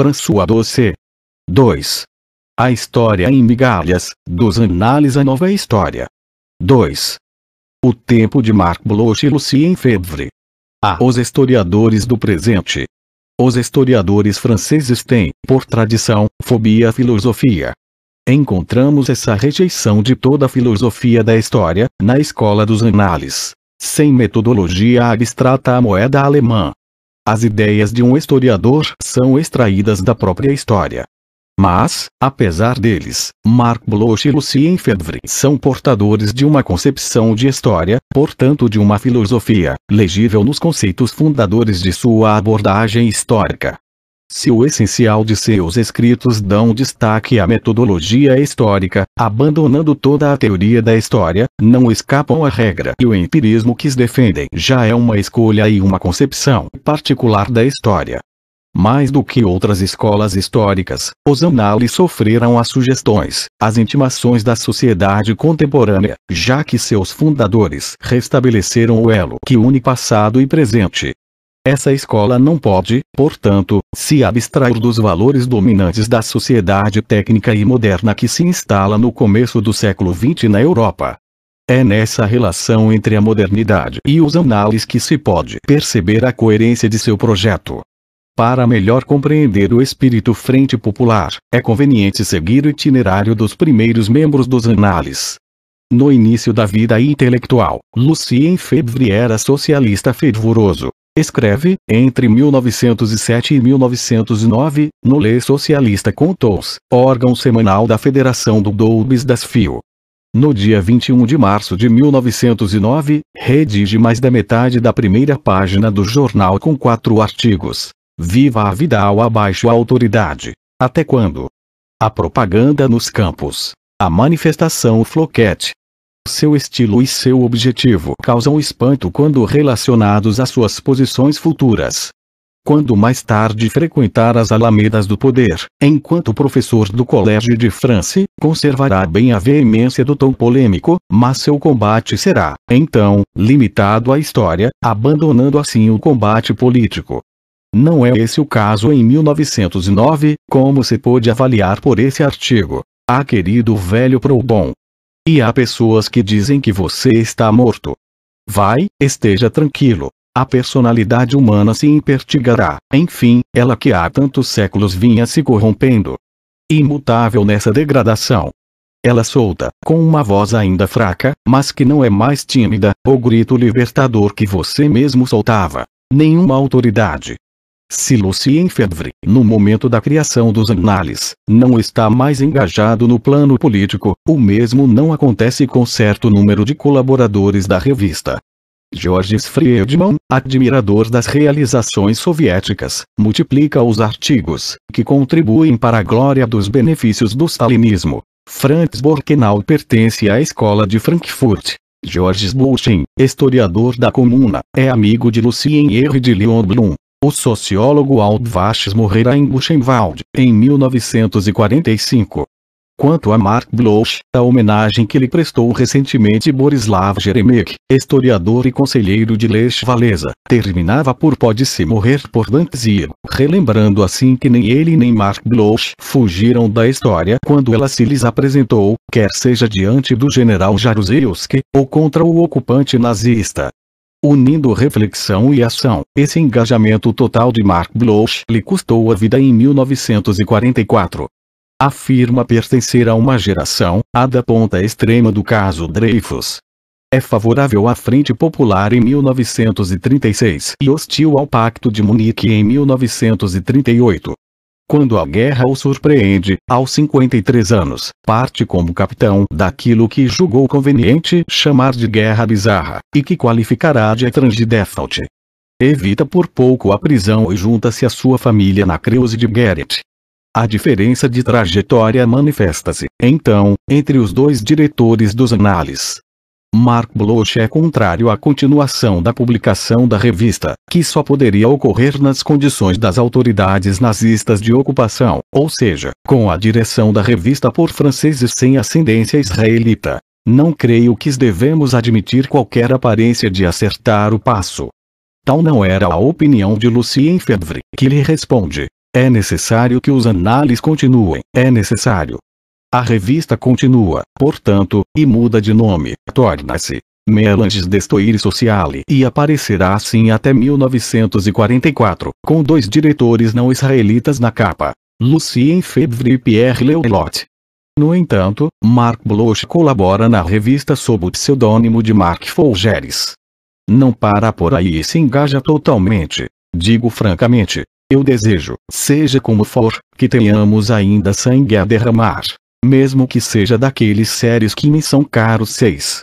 François Doce. 2. A História em Migalhas, dos Annales A Nova História. 2. O Tempo de Marc Bloch e Lucien Febvre. A. Os Historiadores do Presente. Os historiadores franceses têm, por tradição, fobia à filosofia. Encontramos essa rejeição de toda a filosofia da história, na escola dos Annales. Sem metodologia abstrata à moeda alemã, as ideias de um historiador são extraídas da própria história. Mas, apesar deles, Marc Bloch e Lucien Febvre são portadores de uma concepção de história, portanto de uma filosofia, legível nos conceitos fundadores de sua abordagem histórica. Se o essencial de seus escritos dão destaque à metodologia histórica, abandonando toda a teoria da história, não escapam à regra e o empirismo que os defendem já é uma escolha e uma concepção particular da história. Mais do que outras escolas históricas, os anales sofreram as sugestões, as intimações da sociedade contemporânea, já que seus fundadores restabeleceram o elo que une passado e presente, essa escola não pode, portanto, se abstrair dos valores dominantes da sociedade técnica e moderna que se instala no começo do século XX na Europa. É nessa relação entre a modernidade e os Análises que se pode perceber a coerência de seu projeto. Para melhor compreender o espírito Frente Popular, é conveniente seguir o itinerário dos primeiros membros dos Análises. No início da vida intelectual, Lucien Febvre era socialista fervoroso, Escreve, entre 1907 e 1909, no Lê Socialista Contos, órgão semanal da Federação do Doubes das FIO. No dia 21 de março de 1909, redige mais da metade da primeira página do jornal com quatro artigos. Viva a vida ao abaixo a autoridade. Até quando? A propaganda nos campos. A manifestação Floquete. Seu estilo e seu objetivo causam espanto quando relacionados a suas posições futuras. Quando mais tarde frequentar as alamedas do poder, enquanto professor do Colégio de France, conservará bem a veemência do tom polêmico, mas seu combate será, então, limitado à história, abandonando assim o combate político. Não é esse o caso em 1909, como se pôde avaliar por esse artigo. Ah querido velho Proudhon, e há pessoas que dizem que você está morto. Vai, esteja tranquilo. A personalidade humana se impertigará. Enfim, ela que há tantos séculos vinha se corrompendo. Imutável nessa degradação. Ela solta, com uma voz ainda fraca, mas que não é mais tímida, o grito libertador que você mesmo soltava. Nenhuma autoridade, Lucien Enfebre, no momento da criação dos anales, não está mais engajado no plano político, o mesmo não acontece com certo número de colaboradores da revista. Georges Friedman, admirador das realizações soviéticas, multiplica os artigos que contribuem para a glória dos benefícios do stalinismo. Franz Borkenau pertence à escola de Frankfurt, Georges Bulchin, historiador da Comuna, é amigo de Lucien R. de Leon Blum, o sociólogo Aldo Vaches morrerá em Buchenwald, em 1945. Quanto a Mark Bloch, a homenagem que lhe prestou recentemente Borislav Jeremek, historiador e conselheiro de Lech Valesa, terminava por pode-se morrer por Dantzia, relembrando assim que nem ele nem Mark Bloch fugiram da história quando ela se lhes apresentou, quer seja diante do general Jaruzelski, ou contra o ocupante nazista unindo reflexão e ação. Esse engajamento total de Mark Bloch lhe custou a vida em 1944. Afirma pertencer a uma geração, a da ponta extrema do caso Dreyfus. É favorável à Frente Popular em 1936 e hostil ao Pacto de Munique em 1938. Quando a guerra o surpreende, aos 53 anos, parte como capitão daquilo que julgou conveniente chamar de guerra bizarra, e que qualificará de etrange de default. Evita por pouco a prisão e junta-se à sua família na Creuse de Garrett. A diferença de trajetória manifesta-se, então, entre os dois diretores dos anales, Mark Bloch é contrário à continuação da publicação da revista, que só poderia ocorrer nas condições das autoridades nazistas de ocupação, ou seja, com a direção da revista por franceses sem ascendência israelita. Não creio que devemos admitir qualquer aparência de acertar o passo. Tal não era a opinião de Lucien Febvre, que lhe responde. É necessário que os análises continuem, é necessário a revista continua, portanto, e muda de nome, torna-se Melanges Destoir Sociale e aparecerá assim até 1944, com dois diretores não israelitas na capa, Lucien Febvre e Pierre Leulot. No entanto, Marc Bloch colabora na revista sob o pseudônimo de Marc Folgeres. Não para por aí e se engaja totalmente. Digo francamente, eu desejo, seja como for, que tenhamos ainda sangue a derramar mesmo que seja daqueles séries que me são caros 6.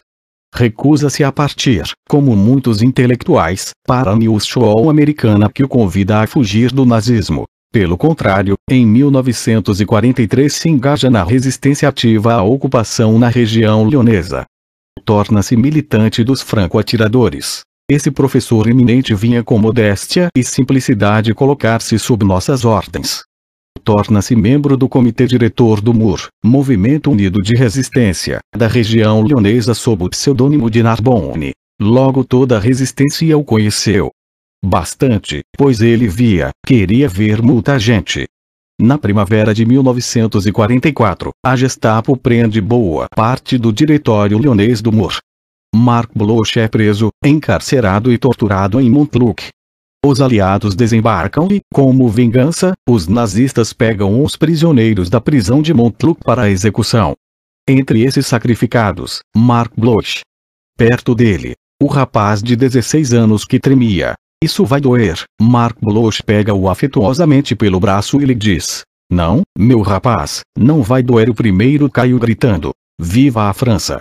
Recusa-se a partir, como muitos intelectuais, para a news show americana que o convida a fugir do nazismo. Pelo contrário, em 1943 se engaja na resistência ativa à ocupação na região lionesa. Torna-se militante dos franco-atiradores. Esse professor eminente vinha com modéstia e simplicidade colocar-se sob nossas ordens torna-se membro do Comitê Diretor do MUR, Movimento Unido de Resistência, da região leonesa sob o pseudônimo de Narbonne. Logo toda a resistência o conheceu. Bastante, pois ele via, queria ver muita gente. Na primavera de 1944, a Gestapo prende boa parte do diretório leonês do MUR. Mark Bloch é preso, encarcerado e torturado em Montluc, os aliados desembarcam e, como vingança, os nazistas pegam os prisioneiros da prisão de Montluk para a execução. Entre esses sacrificados, Mark Bloch. Perto dele, o rapaz de 16 anos que tremia. Isso vai doer. Mark Bloch pega-o afetuosamente pelo braço e lhe diz: Não, meu rapaz, não vai doer. O primeiro caiu gritando: Viva a França!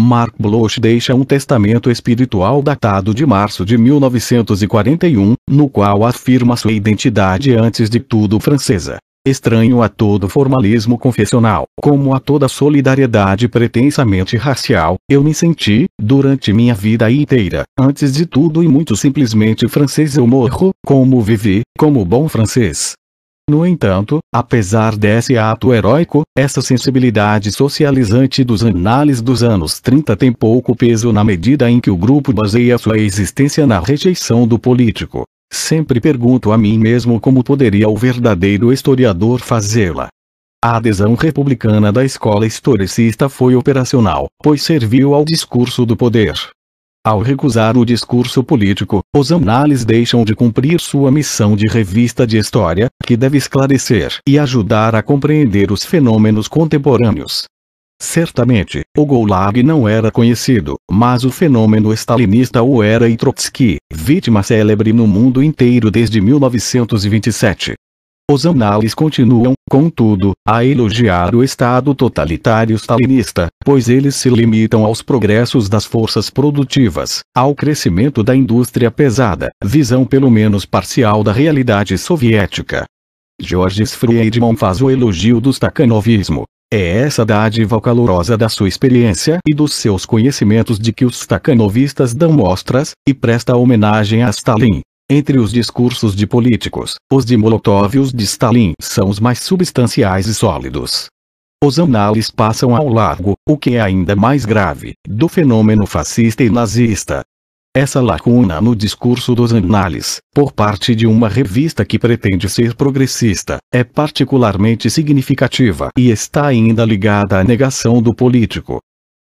Mark Bloch deixa um testamento espiritual datado de março de 1941, no qual afirma sua identidade antes de tudo francesa. Estranho a todo formalismo confessional, como a toda solidariedade pretensamente racial, eu me senti, durante minha vida inteira, antes de tudo e muito simplesmente francês eu morro, como vivi, como bom francês. No entanto, apesar desse ato heróico, essa sensibilidade socializante dos análises dos anos 30 tem pouco peso na medida em que o grupo baseia sua existência na rejeição do político. Sempre pergunto a mim mesmo como poderia o verdadeiro historiador fazê-la. A adesão republicana da escola historicista foi operacional, pois serviu ao discurso do poder, ao recusar o discurso político, os análises deixam de cumprir sua missão de revista de história, que deve esclarecer e ajudar a compreender os fenômenos contemporâneos. Certamente, o Gulag não era conhecido, mas o fenômeno stalinista o era e Trotsky, vítima célebre no mundo inteiro desde 1927. Os anales continuam, contudo, a elogiar o Estado totalitário stalinista, pois eles se limitam aos progressos das forças produtivas, ao crescimento da indústria pesada, visão pelo menos parcial da realidade soviética. George Friedman faz o elogio do stakanovismo. É essa dádiva calorosa da sua experiência e dos seus conhecimentos de que os stakanovistas dão mostras, e presta homenagem a Stalin, entre os discursos de políticos, os de Molotov e os de Stalin são os mais substanciais e sólidos. Os anales passam ao largo, o que é ainda mais grave, do fenômeno fascista e nazista. Essa lacuna no discurso dos anales, por parte de uma revista que pretende ser progressista, é particularmente significativa e está ainda ligada à negação do político,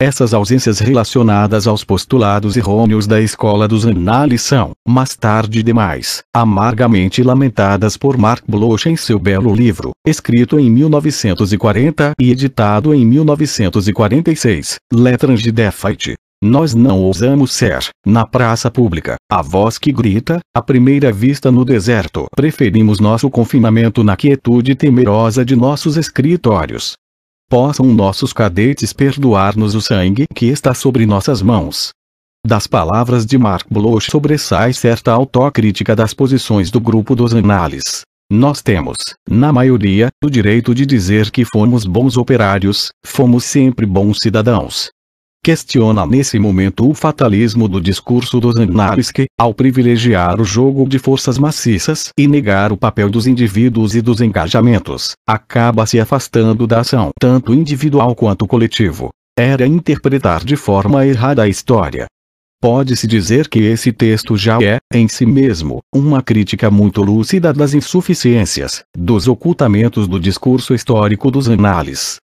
essas ausências relacionadas aos postulados errôneos da escola dos Annales são, mais tarde demais, amargamente lamentadas por Mark Bloch em seu belo livro, escrito em 1940 e editado em 1946, Letras de Defite. Nós não ousamos ser, na praça pública, a voz que grita, à primeira vista no deserto. Preferimos nosso confinamento na quietude temerosa de nossos escritórios, possam nossos cadetes perdoar-nos o sangue que está sobre nossas mãos. Das palavras de Mark Bloch sobressai certa autocrítica das posições do grupo dos análises. Nós temos, na maioria, o direito de dizer que fomos bons operários, fomos sempre bons cidadãos, questiona nesse momento o fatalismo do discurso dos anales que, ao privilegiar o jogo de forças maciças e negar o papel dos indivíduos e dos engajamentos, acaba se afastando da ação tanto individual quanto coletivo. Era interpretar de forma errada a história. Pode-se dizer que esse texto já é, em si mesmo, uma crítica muito lúcida das insuficiências, dos ocultamentos do discurso histórico dos análises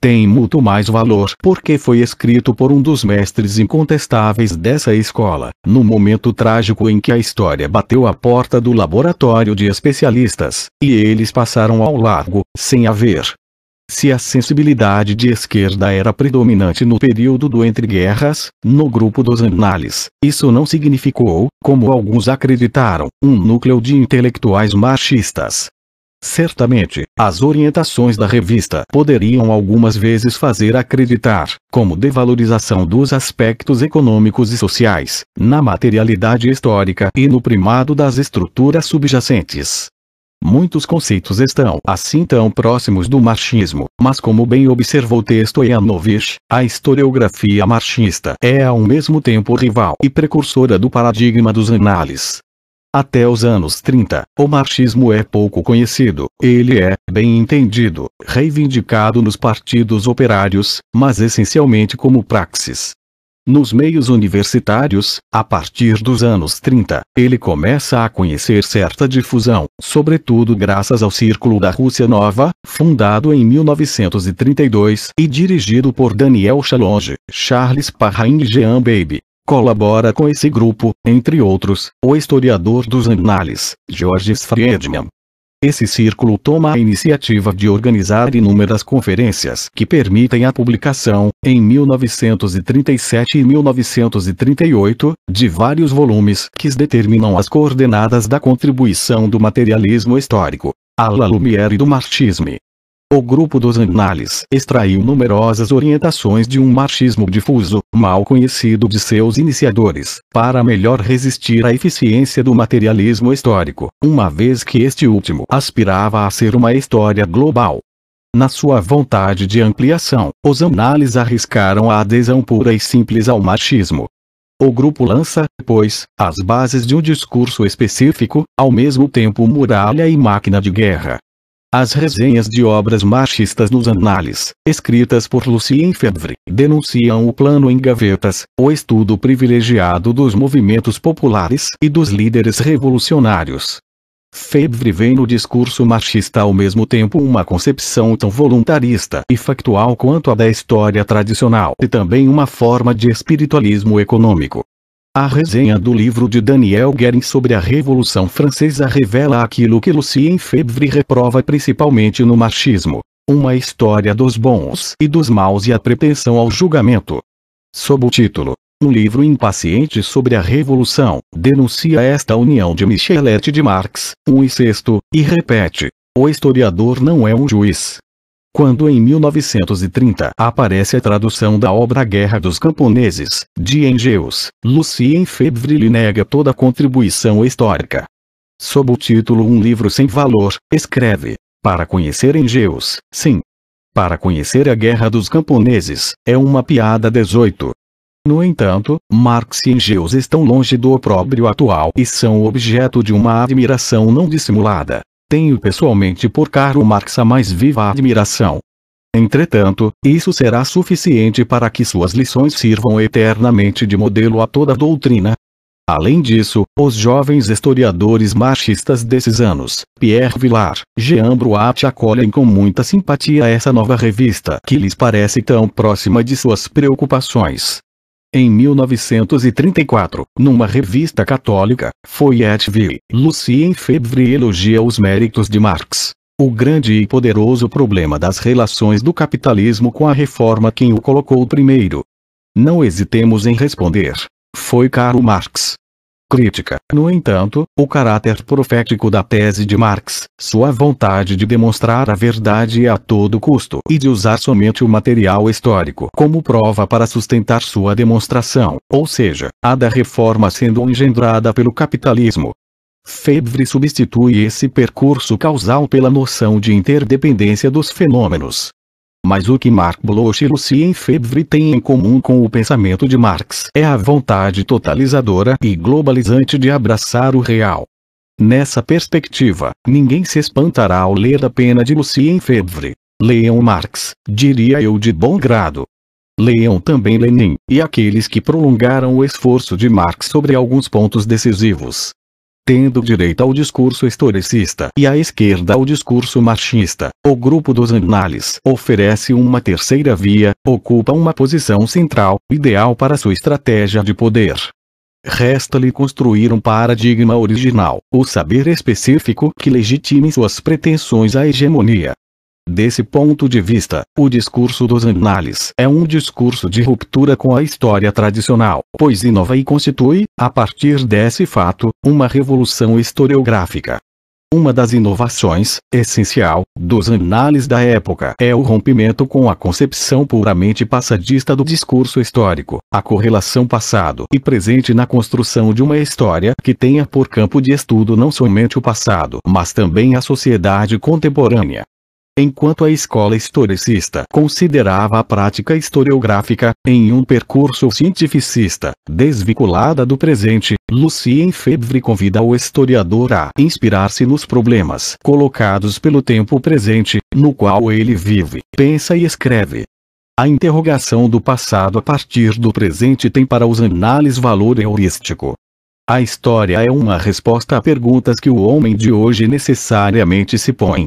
tem muito mais valor porque foi escrito por um dos mestres incontestáveis dessa escola, no momento trágico em que a história bateu a porta do laboratório de especialistas, e eles passaram ao largo, sem haver. Se a sensibilidade de esquerda era predominante no período do entre guerras, no grupo dos anales, isso não significou, como alguns acreditaram, um núcleo de intelectuais marxistas, Certamente, as orientações da revista poderiam algumas vezes fazer acreditar, como devalorização dos aspectos econômicos e sociais, na materialidade histórica e no primado das estruturas subjacentes. Muitos conceitos estão assim tão próximos do marxismo, mas como bem observou Testoyanovich, a historiografia marxista é ao mesmo tempo rival e precursora do paradigma dos análises até os anos 30, o marxismo é pouco conhecido, ele é, bem entendido, reivindicado nos partidos operários, mas essencialmente como praxis. Nos meios universitários, a partir dos anos 30, ele começa a conhecer certa difusão, sobretudo graças ao Círculo da Rússia Nova, fundado em 1932 e dirigido por Daniel Chalonge, Charles Parrain e Jean Baby. Colabora com esse grupo, entre outros, o historiador dos Annales, Georges Friedman. Esse círculo toma a iniciativa de organizar inúmeras conferências que permitem a publicação, em 1937 e 1938, de vários volumes que determinam as coordenadas da contribuição do materialismo histórico, à la Lumière e do marxismo. O grupo dos Annales extraiu numerosas orientações de um marxismo difuso, mal conhecido de seus iniciadores, para melhor resistir à eficiência do materialismo histórico, uma vez que este último aspirava a ser uma história global. Na sua vontade de ampliação, os Annales arriscaram a adesão pura e simples ao marxismo, o grupo lança, pois, as bases de um discurso específico, ao mesmo tempo muralha e máquina de guerra, as resenhas de obras machistas nos anales, escritas por Lucien Febvre, denunciam o plano em gavetas, o estudo privilegiado dos movimentos populares e dos líderes revolucionários. Febvre vê no discurso machista ao mesmo tempo uma concepção tão voluntarista e factual quanto a da história tradicional e também uma forma de espiritualismo econômico. A resenha do livro de Daniel Guerin sobre a Revolução Francesa revela aquilo que Lucien Febvre reprova principalmente no machismo. Uma história dos bons e dos maus e a pretensão ao julgamento. Sob o título um livro impaciente sobre a Revolução, denuncia esta união de Michelet e de Marx, um incesto, e repete: o historiador não é um juiz, quando em 1930 aparece a tradução da obra Guerra dos Camponeses, de Engels, Lucien Febvre lhe nega toda contribuição histórica. Sob o título Um Livro Sem Valor, escreve, para conhecer Engels, sim. Para conhecer a Guerra dos Camponeses, é uma piada 18. No entanto, Marx e Engels estão longe do opróbrio atual e são objeto de uma admiração não dissimulada, tenho pessoalmente por Karl Marx a mais viva admiração. Entretanto, isso será suficiente para que suas lições sirvam eternamente de modelo a toda a doutrina. Além disso, os jovens historiadores marxistas desses anos, Pierre Villar, Jean Bruat acolhem com muita simpatia essa nova revista que lhes parece tão próxima de suas preocupações. Em 1934, numa revista católica, Feuilletville, Lucien Febvre elogia os méritos de Marx. O grande e poderoso problema das relações do capitalismo com a reforma quem o colocou primeiro. Não hesitemos em responder. Foi Karl Marx crítica. No entanto, o caráter profético da tese de Marx, sua vontade de demonstrar a verdade a todo custo e de usar somente o material histórico como prova para sustentar sua demonstração, ou seja, a da reforma sendo engendrada pelo capitalismo. Febre substitui esse percurso causal pela noção de interdependência dos fenômenos, mas o que Marc Bloch e Lucien Febvre têm em comum com o pensamento de Marx é a vontade totalizadora e globalizante de abraçar o real. Nessa perspectiva, ninguém se espantará ao ler a pena de Lucien Febvre. Leiam Marx, diria eu de bom grado. Leiam também Lenin, e aqueles que prolongaram o esforço de Marx sobre alguns pontos decisivos, tendo direito ao discurso historicista e à esquerda ao discurso marxista. O grupo dos Annales oferece uma terceira via, ocupa uma posição central, ideal para sua estratégia de poder. Resta-lhe construir um paradigma original, o saber específico que legitime suas pretensões à hegemonia, Desse ponto de vista, o discurso dos annales é um discurso de ruptura com a história tradicional, pois inova e constitui, a partir desse fato, uma revolução historiográfica. Uma das inovações, essencial, dos annales da época é o rompimento com a concepção puramente passadista do discurso histórico, a correlação passado e presente na construção de uma história que tenha por campo de estudo não somente o passado, mas também a sociedade contemporânea enquanto a escola historicista considerava a prática historiográfica, em um percurso cientificista, desvinculada do presente, Lucien Febvre convida o historiador a inspirar-se nos problemas colocados pelo tempo presente, no qual ele vive, pensa e escreve. A interrogação do passado a partir do presente tem para os análises valor heurístico. A história é uma resposta a perguntas que o homem de hoje necessariamente se põe.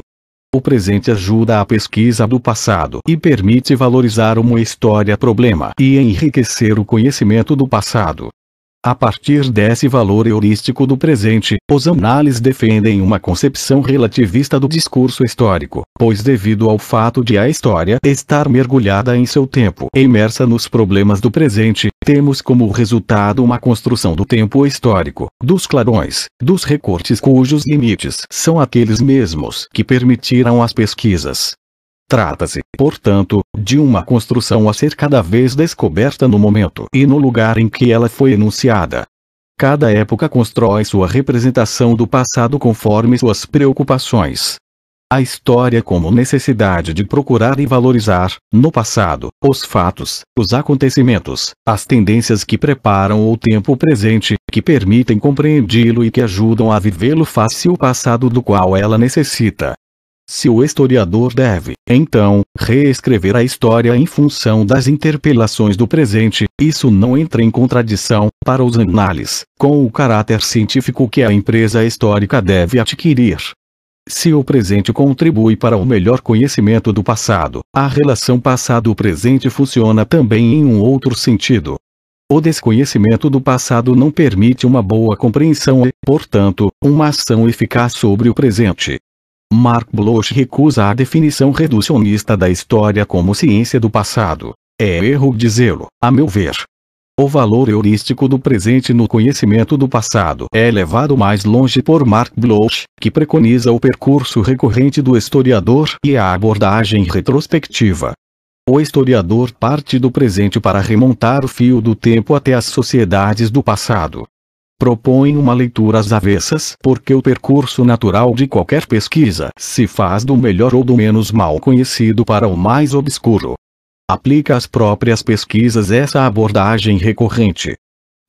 O presente ajuda a pesquisa do passado e permite valorizar uma história-problema e enriquecer o conhecimento do passado. A partir desse valor heurístico do presente, os anales defendem uma concepção relativista do discurso histórico, pois devido ao fato de a história estar mergulhada em seu tempo e imersa nos problemas do presente, temos como resultado uma construção do tempo histórico, dos clarões, dos recortes cujos limites são aqueles mesmos que permitiram as pesquisas, Trata-se, portanto, de uma construção a ser cada vez descoberta no momento e no lugar em que ela foi enunciada. Cada época constrói sua representação do passado conforme suas preocupações. A história como necessidade de procurar e valorizar, no passado, os fatos, os acontecimentos, as tendências que preparam o tempo presente, que permitem compreendê-lo e que ajudam a vivê-lo face o passado do qual ela necessita se o historiador deve, então, reescrever a história em função das interpelações do presente, isso não entra em contradição, para os análises, com o caráter científico que a empresa histórica deve adquirir. Se o presente contribui para o melhor conhecimento do passado, a relação passado-presente funciona também em um outro sentido. O desconhecimento do passado não permite uma boa compreensão e, portanto, uma ação eficaz sobre o presente. Mark Bloch recusa a definição reducionista da história como ciência do passado. É erro dizê-lo, a meu ver. O valor heurístico do presente no conhecimento do passado é levado mais longe por Mark Bloch, que preconiza o percurso recorrente do historiador e a abordagem retrospectiva. O historiador parte do presente para remontar o fio do tempo até as sociedades do passado propõe uma leitura às avessas porque o percurso natural de qualquer pesquisa se faz do melhor ou do menos mal conhecido para o mais obscuro. Aplica às próprias pesquisas essa abordagem recorrente.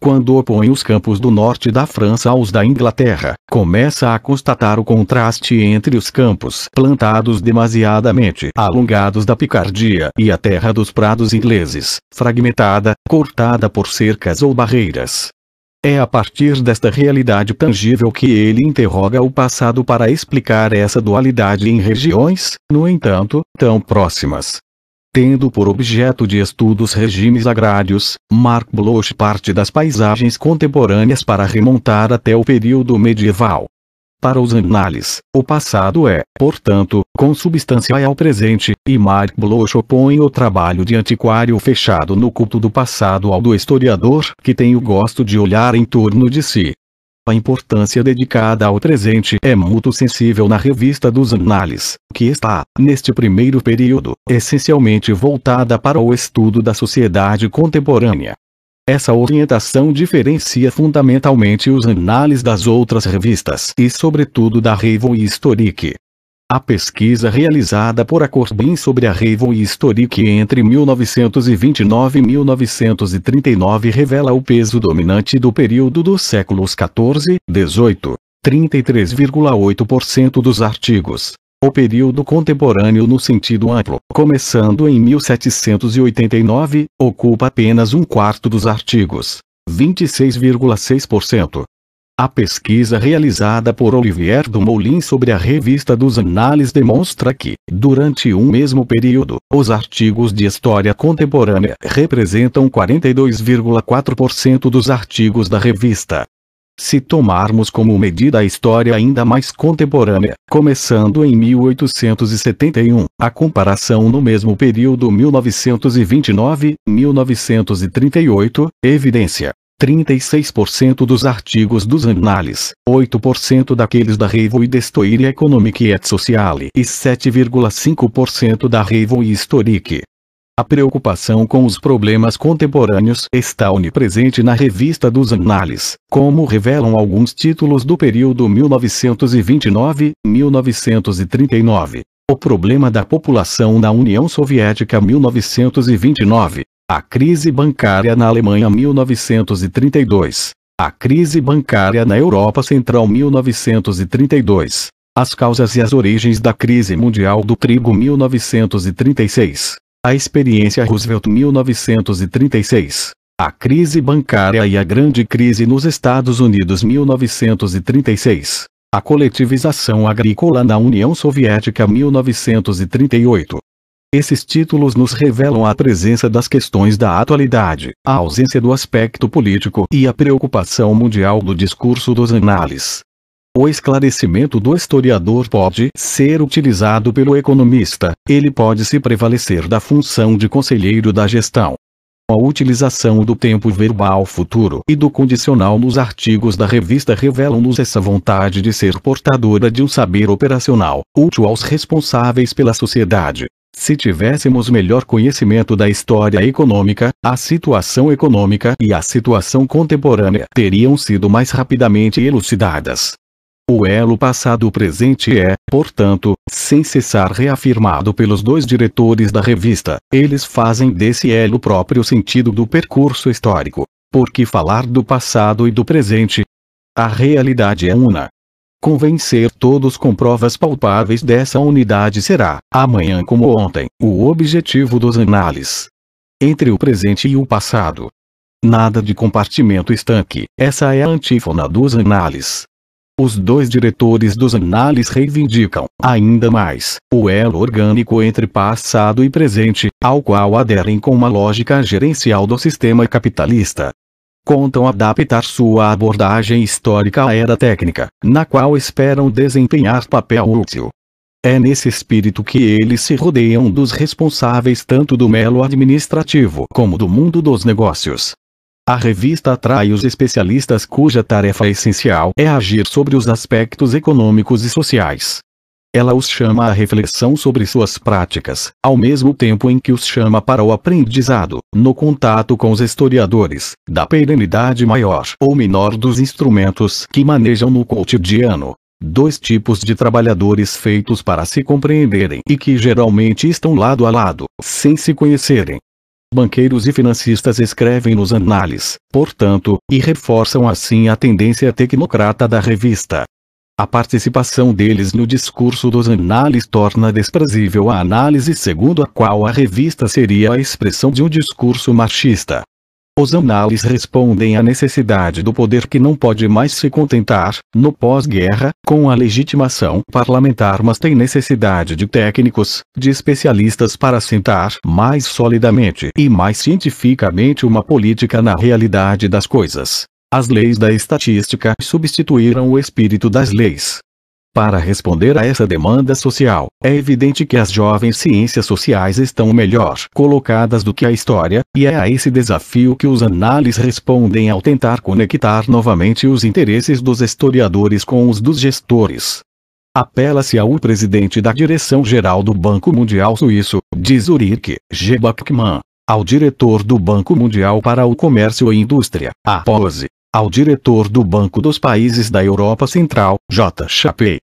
Quando opõe os campos do norte da França aos da Inglaterra, começa a constatar o contraste entre os campos plantados demasiadamente alongados da Picardia e a terra dos prados ingleses, fragmentada, cortada por cercas ou barreiras, é a partir desta realidade tangível que ele interroga o passado para explicar essa dualidade em regiões, no entanto, tão próximas. Tendo por objeto de estudos regimes agrários, Mark Bloch parte das paisagens contemporâneas para remontar até o período medieval. Para os anales, o passado é, portanto, substância ao presente, e Mark Bloch opõe o trabalho de antiquário fechado no culto do passado ao do historiador, que tem o gosto de olhar em torno de si. A importância dedicada ao presente é muito sensível na revista dos Annales, que está, neste primeiro período, essencialmente voltada para o estudo da sociedade contemporânea. Essa orientação diferencia fundamentalmente os Annales das outras revistas e sobretudo da Revue Historique. A pesquisa realizada por Acorbin sobre a Raven Historic entre 1929 e 1939 revela o peso dominante do período dos séculos 14, 18, 33,8% dos artigos. O período contemporâneo no sentido amplo, começando em 1789, ocupa apenas um quarto dos artigos, 26,6%. A pesquisa realizada por Olivier Dumoulin sobre a revista dos Annales demonstra que, durante um mesmo período, os artigos de história contemporânea representam 42,4% dos artigos da revista. Se tomarmos como medida a história ainda mais contemporânea, começando em 1871, a comparação no mesmo período 1929-1938, evidência 36% dos artigos dos Annales, 8% daqueles da Revue d'Histoire économique et sociale e 7,5% da Revue historique. A preocupação com os problemas contemporâneos está onipresente na revista dos Annales, como revelam alguns títulos do período 1929-1939. O problema da população na União Soviética 1929. A crise bancária na Alemanha 1932. A crise bancária na Europa Central 1932. As causas e as origens da crise mundial do trigo 1936. A experiência Roosevelt 1936. A crise bancária e a grande crise nos Estados Unidos 1936. A coletivização agrícola na União Soviética 1938. Esses títulos nos revelam a presença das questões da atualidade, a ausência do aspecto político e a preocupação mundial do discurso dos análises. O esclarecimento do historiador pode ser utilizado pelo economista, ele pode se prevalecer da função de conselheiro da gestão. A utilização do tempo verbal futuro e do condicional nos artigos da revista revelam-nos essa vontade de ser portadora de um saber operacional, útil aos responsáveis pela sociedade. Se tivéssemos melhor conhecimento da história econômica, a situação econômica e a situação contemporânea teriam sido mais rapidamente elucidadas. O elo passado-presente é, portanto, sem cessar reafirmado pelos dois diretores da revista, eles fazem desse elo próprio sentido do percurso histórico. Por que falar do passado e do presente? A realidade é uma, Convencer todos com provas palpáveis dessa unidade será, amanhã como ontem, o objetivo dos análises. Entre o presente e o passado. Nada de compartimento estanque, essa é a antífona dos análises. Os dois diretores dos análises reivindicam, ainda mais, o elo orgânico entre passado e presente, ao qual aderem com uma lógica gerencial do sistema capitalista contam adaptar sua abordagem histórica à era técnica, na qual esperam desempenhar papel útil. É nesse espírito que eles se rodeiam dos responsáveis tanto do melo administrativo como do mundo dos negócios. A revista atrai os especialistas cuja tarefa essencial é agir sobre os aspectos econômicos e sociais, ela os chama à reflexão sobre suas práticas, ao mesmo tempo em que os chama para o aprendizado, no contato com os historiadores, da perenidade maior ou menor dos instrumentos que manejam no cotidiano. Dois tipos de trabalhadores feitos para se compreenderem e que geralmente estão lado a lado, sem se conhecerem. Banqueiros e financistas escrevem nos análises, portanto, e reforçam assim a tendência tecnocrata da revista, a participação deles no discurso dos análises torna desprezível a análise segundo a qual a revista seria a expressão de um discurso marxista. Os análises respondem à necessidade do poder que não pode mais se contentar, no pós-guerra, com a legitimação parlamentar mas tem necessidade de técnicos, de especialistas para assentar mais solidamente e mais cientificamente uma política na realidade das coisas. As leis da estatística substituíram o espírito das leis. Para responder a essa demanda social, é evidente que as jovens ciências sociais estão melhor colocadas do que a história, e é a esse desafio que os análises respondem ao tentar conectar novamente os interesses dos historiadores com os dos gestores. Apela-se ao presidente da direção-geral do Banco Mundial Suíço, diz Ulrich G. Bachmann, ao diretor do Banco Mundial para o Comércio e Indústria, a Pose, ao diretor do Banco dos Países da Europa Central, J. Chapey.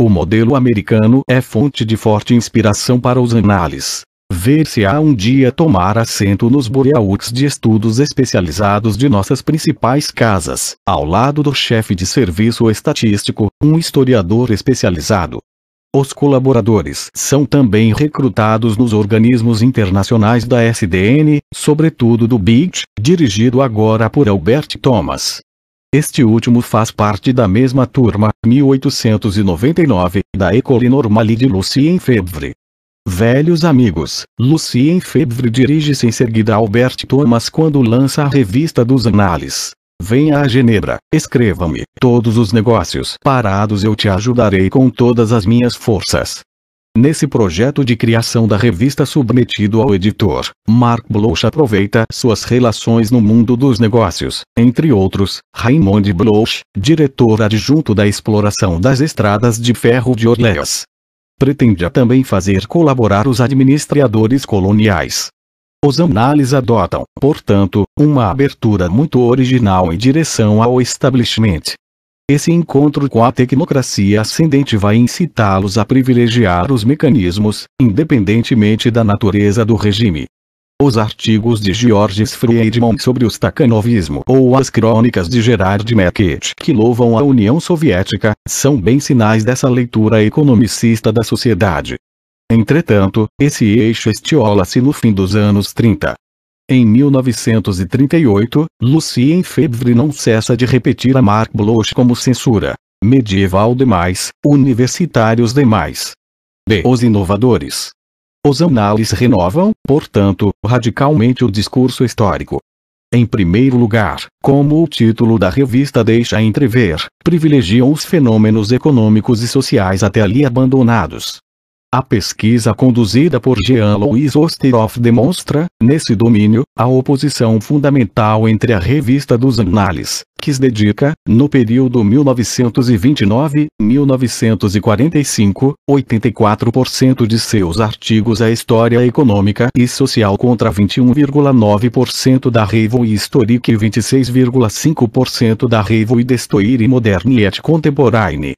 O modelo americano é fonte de forte inspiração para os análises. Ver se há um dia tomar assento nos boreauts de estudos especializados de nossas principais casas, ao lado do chefe de serviço estatístico, um historiador especializado, os colaboradores são também recrutados nos organismos internacionais da SDN, sobretudo do BIT, dirigido agora por Albert Thomas. Este último faz parte da mesma turma, 1899, da Ecole Normale de Lucien Febvre. Velhos amigos, Lucien Febvre dirige-se em seguida a Albert Thomas quando lança a Revista dos Análises. Venha a Genebra, escreva-me todos os negócios parados eu te ajudarei com todas as minhas forças. Nesse projeto de criação da revista submetido ao editor, Mark Bloch aproveita suas relações no mundo dos negócios, entre outros, Raymond Bloch, diretor adjunto da exploração das estradas de ferro de Orleans. Pretende também fazer colaborar os administradores coloniais, os análises adotam, portanto, uma abertura muito original em direção ao establishment. Esse encontro com a tecnocracia ascendente vai incitá-los a privilegiar os mecanismos, independentemente da natureza do regime. Os artigos de Georges Friedman sobre o stakhanovismo ou as crônicas de Gerard Merket que louvam a União Soviética, são bem sinais dessa leitura economicista da sociedade. Entretanto, esse eixo estiola-se no fim dos anos 30. Em 1938, Lucien Febvre não cessa de repetir a Marc Bloch como censura. Medieval demais, universitários demais. B. Os inovadores. Os análises renovam, portanto, radicalmente o discurso histórico. Em primeiro lugar, como o título da revista deixa entrever, privilegiam os fenômenos econômicos e sociais até ali abandonados. A pesquisa conduzida por Jean-Louis Osterhoff demonstra, nesse domínio, a oposição fundamental entre a Revista dos Annales, que se dedica, no período 1929-1945, 84% de seus artigos à história econômica e social contra 21,9% da Revue Historique e 26,5% da Revue d'Histoire Moderne et Contemporaine.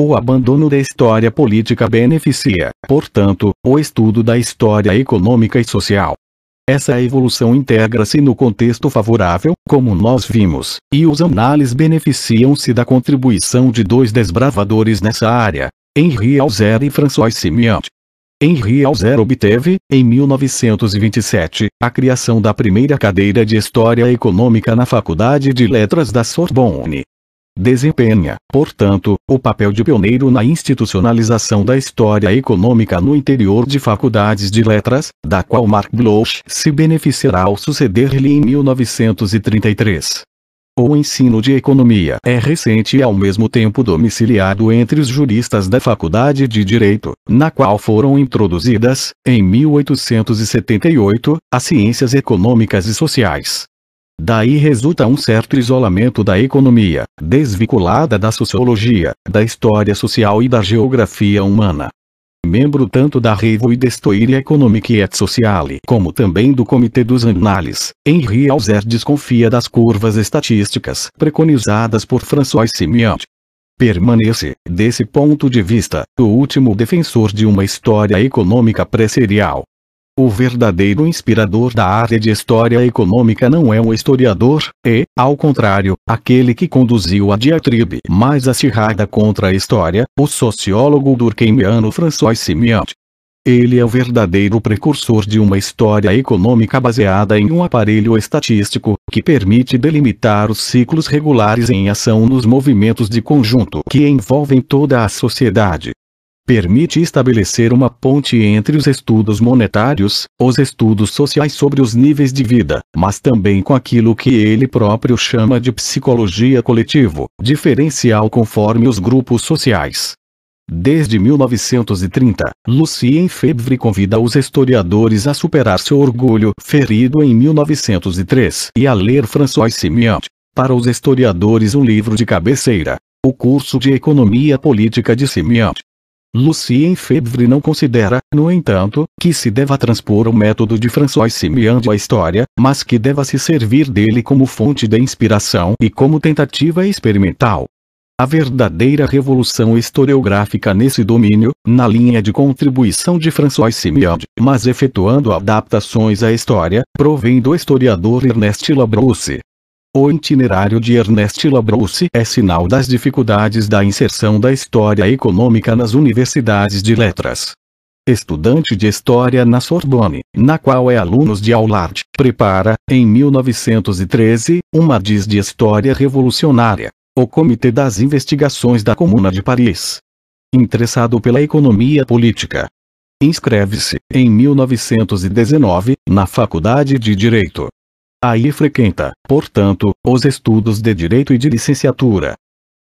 O abandono da história política beneficia, portanto, o estudo da história econômica e social. Essa evolução integra-se no contexto favorável, como nós vimos, e os análises beneficiam-se da contribuição de dois desbravadores nessa área, Henri Alzer e François Simiant. Henri Alzer obteve, em 1927, a criação da primeira cadeira de História Econômica na Faculdade de Letras da Sorbonne, Desempenha, portanto, o papel de pioneiro na institucionalização da história econômica no interior de faculdades de letras, da qual Mark Bloch se beneficiará ao suceder-lhe em 1933. O ensino de economia é recente e ao mesmo tempo domiciliado entre os juristas da Faculdade de Direito, na qual foram introduzidas, em 1878, as ciências econômicas e sociais. Daí resulta um certo isolamento da economia, desvinculada da sociologia, da história social e da geografia humana. Membro tanto da Revue Storia Economique et Sociale como também do Comitê dos Annales, Henri Alzer desconfia das curvas estatísticas preconizadas por François Simiant. Permanece, desse ponto de vista, o último defensor de uma história econômica presserial, o verdadeiro inspirador da área de história econômica não é o historiador, e, é, ao contrário, aquele que conduziu a diatribe mais acirrada contra a história, o sociólogo durkheimiano François Simiante. Ele é o verdadeiro precursor de uma história econômica baseada em um aparelho estatístico, que permite delimitar os ciclos regulares em ação nos movimentos de conjunto que envolvem toda a sociedade permite estabelecer uma ponte entre os estudos monetários, os estudos sociais sobre os níveis de vida, mas também com aquilo que ele próprio chama de psicologia coletivo, diferencial conforme os grupos sociais. Desde 1930, Lucien Febvre convida os historiadores a superar seu orgulho ferido em 1903 e a ler François Simiant. Para os historiadores um livro de cabeceira, o curso de Economia Política de Simiant, Lucien Febvre não considera, no entanto, que se deva transpor o método de François Simian à história, mas que deva se servir dele como fonte de inspiração e como tentativa experimental. A verdadeira revolução historiográfica nesse domínio, na linha de contribuição de François Simiard, mas efetuando adaptações à história, provém do historiador Ernest Labrousse. O itinerário de Ernest Labrousse é sinal das dificuldades da inserção da história econômica nas universidades de letras. Estudante de História na Sorbonne, na qual é alunos de Aulard, prepara, em 1913, uma diz de História Revolucionária, o Comitê das Investigações da Comuna de Paris. Interessado pela economia política, Inscreve-se, em 1919, na Faculdade de Direito, Aí frequenta, portanto, os estudos de direito e de licenciatura.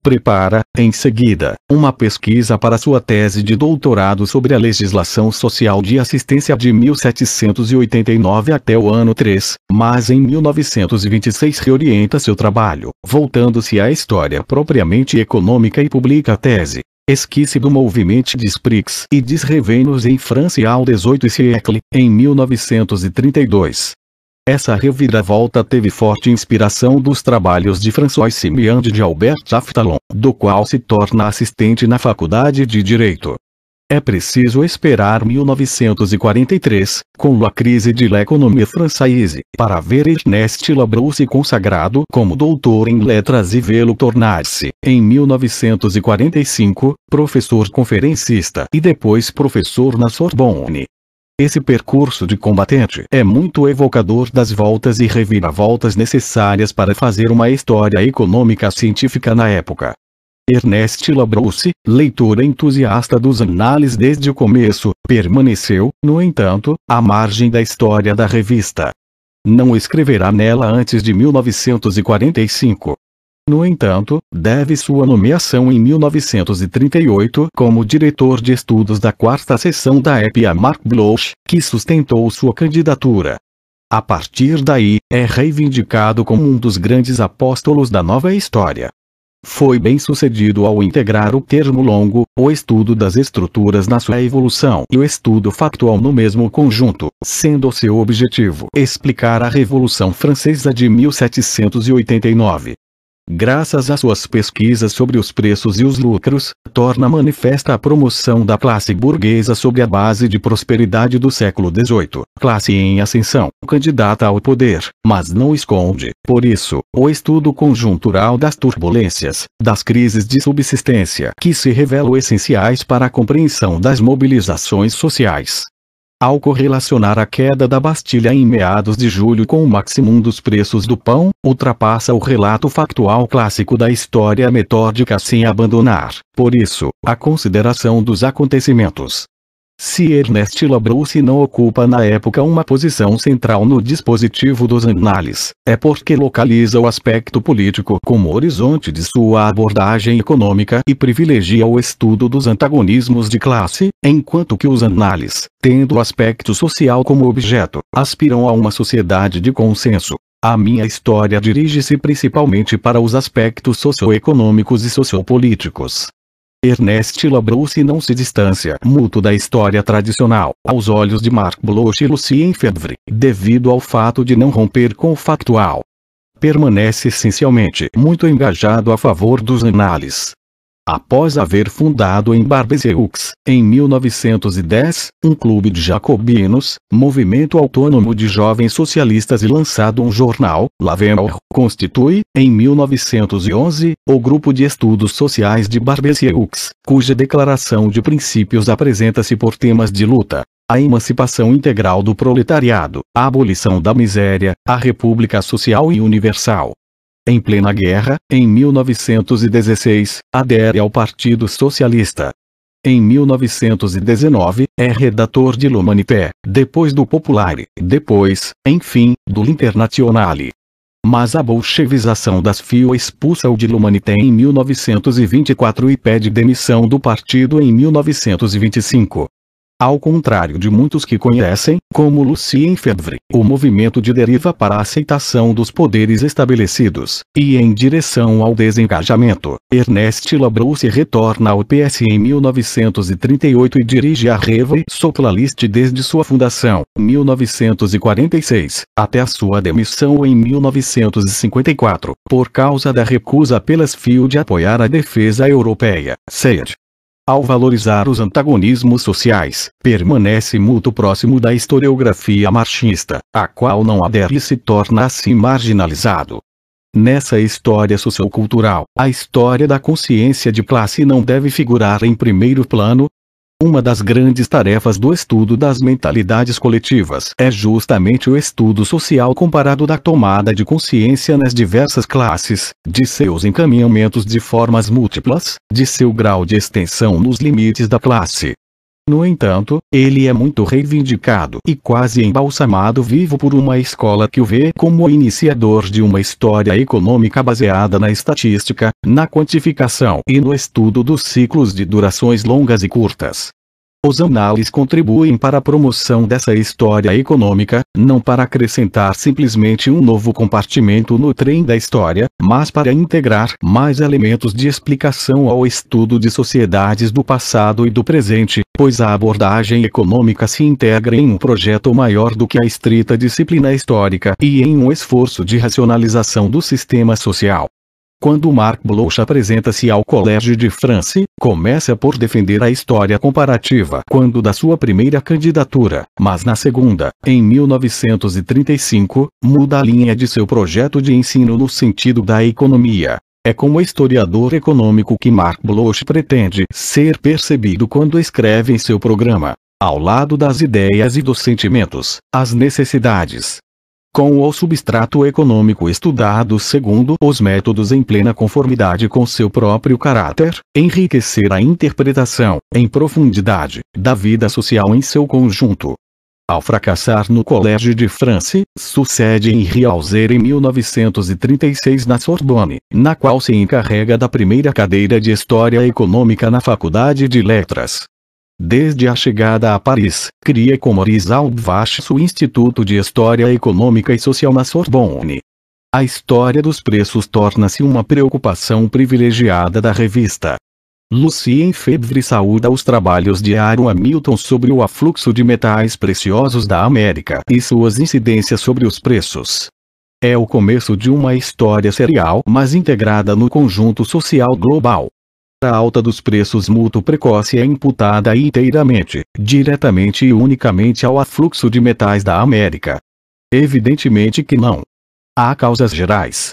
Prepara, em seguida, uma pesquisa para sua tese de doutorado sobre a legislação social de assistência de 1789 até o ano 3, mas em 1926 reorienta seu trabalho, voltando-se à história propriamente econômica e publica a tese. Esquisse do movimento de Sprix e de em França ao XVIII século, em 1932. Essa reviravolta teve forte inspiração dos trabalhos de François Simian de Albert Aftalon, do qual se torna assistente na Faculdade de Direito. É preciso esperar 1943, com a crise de l'économie française, para ver Ernest Labrou se consagrado como doutor em letras e vê-lo tornar-se, em 1945, professor conferencista e depois professor na Sorbonne. Esse percurso de combatente é muito evocador das voltas e reviravoltas necessárias para fazer uma história econômica científica na época. Ernest Labrousse, leitor entusiasta dos análises desde o começo, permaneceu, no entanto, à margem da história da revista. Não escreverá nela antes de 1945. No entanto, deve sua nomeação em 1938 como diretor de estudos da quarta sessão da EPI a Mark Bloch, que sustentou sua candidatura. A partir daí, é reivindicado como um dos grandes apóstolos da nova história. Foi bem sucedido ao integrar o termo longo, o estudo das estruturas na sua evolução e o estudo factual no mesmo conjunto, sendo seu objetivo explicar a Revolução Francesa de 1789 graças às suas pesquisas sobre os preços e os lucros, torna manifesta a promoção da classe burguesa sobre a base de prosperidade do século XVIII, classe em ascensão, candidata ao poder, mas não esconde, por isso, o estudo conjuntural das turbulências, das crises de subsistência que se revelam essenciais para a compreensão das mobilizações sociais ao correlacionar a queda da Bastilha em meados de julho com o máximo dos preços do pão, ultrapassa o relato factual clássico da história metódica sem abandonar, por isso, a consideração dos acontecimentos. Se Ernest Labrousse não ocupa na época uma posição central no dispositivo dos anales, é porque localiza o aspecto político como horizonte de sua abordagem econômica e privilegia o estudo dos antagonismos de classe, enquanto que os anales, tendo o aspecto social como objeto, aspiram a uma sociedade de consenso. A minha história dirige-se principalmente para os aspectos socioeconômicos e sociopolíticos, Ernest Labrousse não se distancia muito da história tradicional, aos olhos de Marc Bloch e Lucien Febvre, devido ao fato de não romper com o factual. Permanece essencialmente muito engajado a favor dos análises Após haver fundado em Barbeseux, em 1910, um clube de jacobinos, movimento autônomo de jovens socialistas e lançado um jornal, Lavenor, constitui, em 1911, o Grupo de Estudos Sociais de Barbeseux, cuja declaração de princípios apresenta-se por temas de luta, a emancipação integral do proletariado, a abolição da miséria, a república social e universal, em plena guerra, em 1916, adere ao Partido Socialista. Em 1919, é redator de L'Humanité, depois do Populare, depois, enfim, do L'Internationale. Mas a bolchevização das FIO expulsa-o de L'Humanité em 1924 e pede demissão do partido em 1925. Ao contrário de muitos que conhecem, como Lucien Febvre, o movimento de deriva para a aceitação dos poderes estabelecidos, e em direção ao desengajamento, Ernest Labrousse retorna ao PS em 1938 e dirige a Revue Socialiste desde sua fundação, 1946, até a sua demissão em 1954, por causa da recusa pelas FIO de apoiar a defesa europeia, SED ao valorizar os antagonismos sociais, permanece muito próximo da historiografia marxista, a qual não adere e se torna assim marginalizado. Nessa história sociocultural, a história da consciência de classe não deve figurar em primeiro plano, uma das grandes tarefas do estudo das mentalidades coletivas é justamente o estudo social comparado da tomada de consciência nas diversas classes, de seus encaminhamentos de formas múltiplas, de seu grau de extensão nos limites da classe, no entanto, ele é muito reivindicado e quase embalsamado vivo por uma escola que o vê como iniciador de uma história econômica baseada na estatística, na quantificação e no estudo dos ciclos de durações longas e curtas. Os análises contribuem para a promoção dessa história econômica, não para acrescentar simplesmente um novo compartimento no trem da história, mas para integrar mais elementos de explicação ao estudo de sociedades do passado e do presente, pois a abordagem econômica se integra em um projeto maior do que a estrita disciplina histórica e em um esforço de racionalização do sistema social. Quando Marc Bloch apresenta-se ao Colégio de France, começa por defender a história comparativa quando da sua primeira candidatura, mas na segunda, em 1935, muda a linha de seu projeto de ensino no sentido da economia. É como historiador econômico que Marc Bloch pretende ser percebido quando escreve em seu programa. Ao lado das ideias e dos sentimentos, as necessidades, com o substrato econômico estudado segundo os métodos em plena conformidade com seu próprio caráter, enriquecer a interpretação, em profundidade, da vida social em seu conjunto. Ao fracassar no Colégio de France, sucede em Rialzer em 1936 na Sorbonne, na qual se encarrega da primeira cadeira de História Econômica na Faculdade de Letras. Desde a chegada a Paris, cria com Maurice Alvache o Instituto de História Econômica e Social na Sorbonne. A história dos preços torna-se uma preocupação privilegiada da revista. Lucien Febvre saúda os trabalhos de Aaron Hamilton sobre o afluxo de metais preciosos da América e suas incidências sobre os preços. É o começo de uma história serial mais integrada no conjunto social global. A alta dos preços mútuo precoce é imputada inteiramente, diretamente e unicamente ao afluxo de metais da América. Evidentemente que não. Há causas gerais.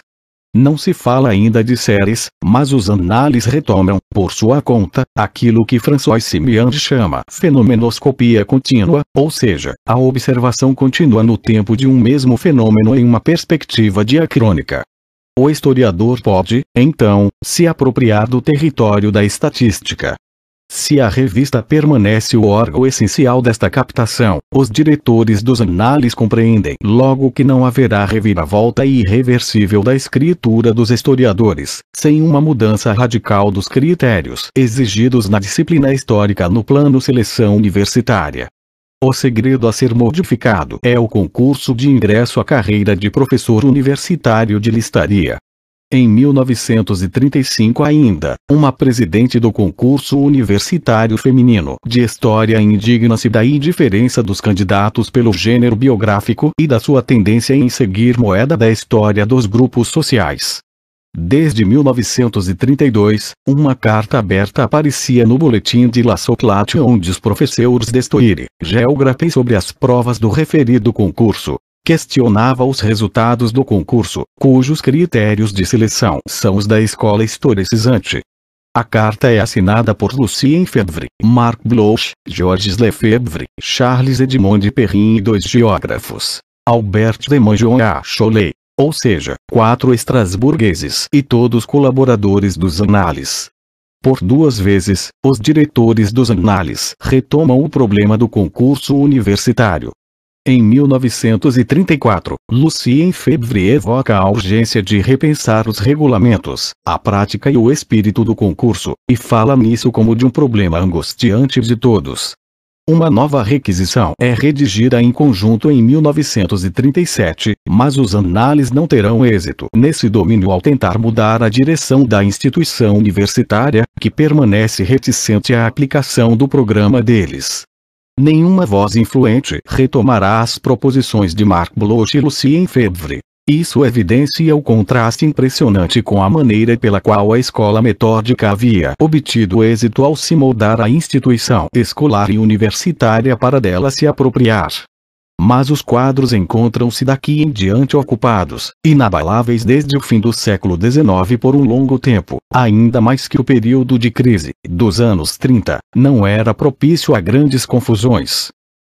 Não se fala ainda de séries, mas os análises retomam, por sua conta, aquilo que François Simian chama fenomenoscopia contínua, ou seja, a observação contínua no tempo de um mesmo fenômeno em uma perspectiva diacrônica. O historiador pode, então, se apropriar do território da estatística. Se a revista permanece o órgão essencial desta captação, os diretores dos anais compreendem logo que não haverá reviravolta irreversível da escritura dos historiadores, sem uma mudança radical dos critérios exigidos na disciplina histórica no plano seleção universitária. O segredo a ser modificado é o concurso de ingresso à carreira de professor universitário de listaria. Em 1935 ainda, uma presidente do concurso universitário feminino de história indigna-se da indiferença dos candidatos pelo gênero biográfico e da sua tendência em seguir moeda da história dos grupos sociais. Desde 1932, uma carta aberta aparecia no boletim de La Soclate onde os professores Destoire, geografem sobre as provas do referido concurso, questionava os resultados do concurso, cujos critérios de seleção são os da escola historicizante. A carta é assinada por Lucien Febvre, Marc Bloch, Georges Lefebvre, Charles Edmond Perrin e dois geógrafos, Albert de Monjon A. Chollet ou seja, quatro estrasburgueses e todos colaboradores dos anales. Por duas vezes, os diretores dos anales retomam o problema do concurso universitário. Em 1934, Lucien Febvre evoca a urgência de repensar os regulamentos, a prática e o espírito do concurso, e fala nisso como de um problema angustiante de todos, uma nova requisição é redigida em conjunto em 1937, mas os análises não terão êxito nesse domínio ao tentar mudar a direção da instituição universitária, que permanece reticente à aplicação do programa deles. Nenhuma voz influente retomará as proposições de Marc Bloch e Lucien Febvre, isso evidencia o contraste impressionante com a maneira pela qual a escola metódica havia obtido êxito ao se moldar a instituição escolar e universitária para dela se apropriar. Mas os quadros encontram-se daqui em diante ocupados, inabaláveis desde o fim do século XIX por um longo tempo, ainda mais que o período de crise dos anos 30 não era propício a grandes confusões.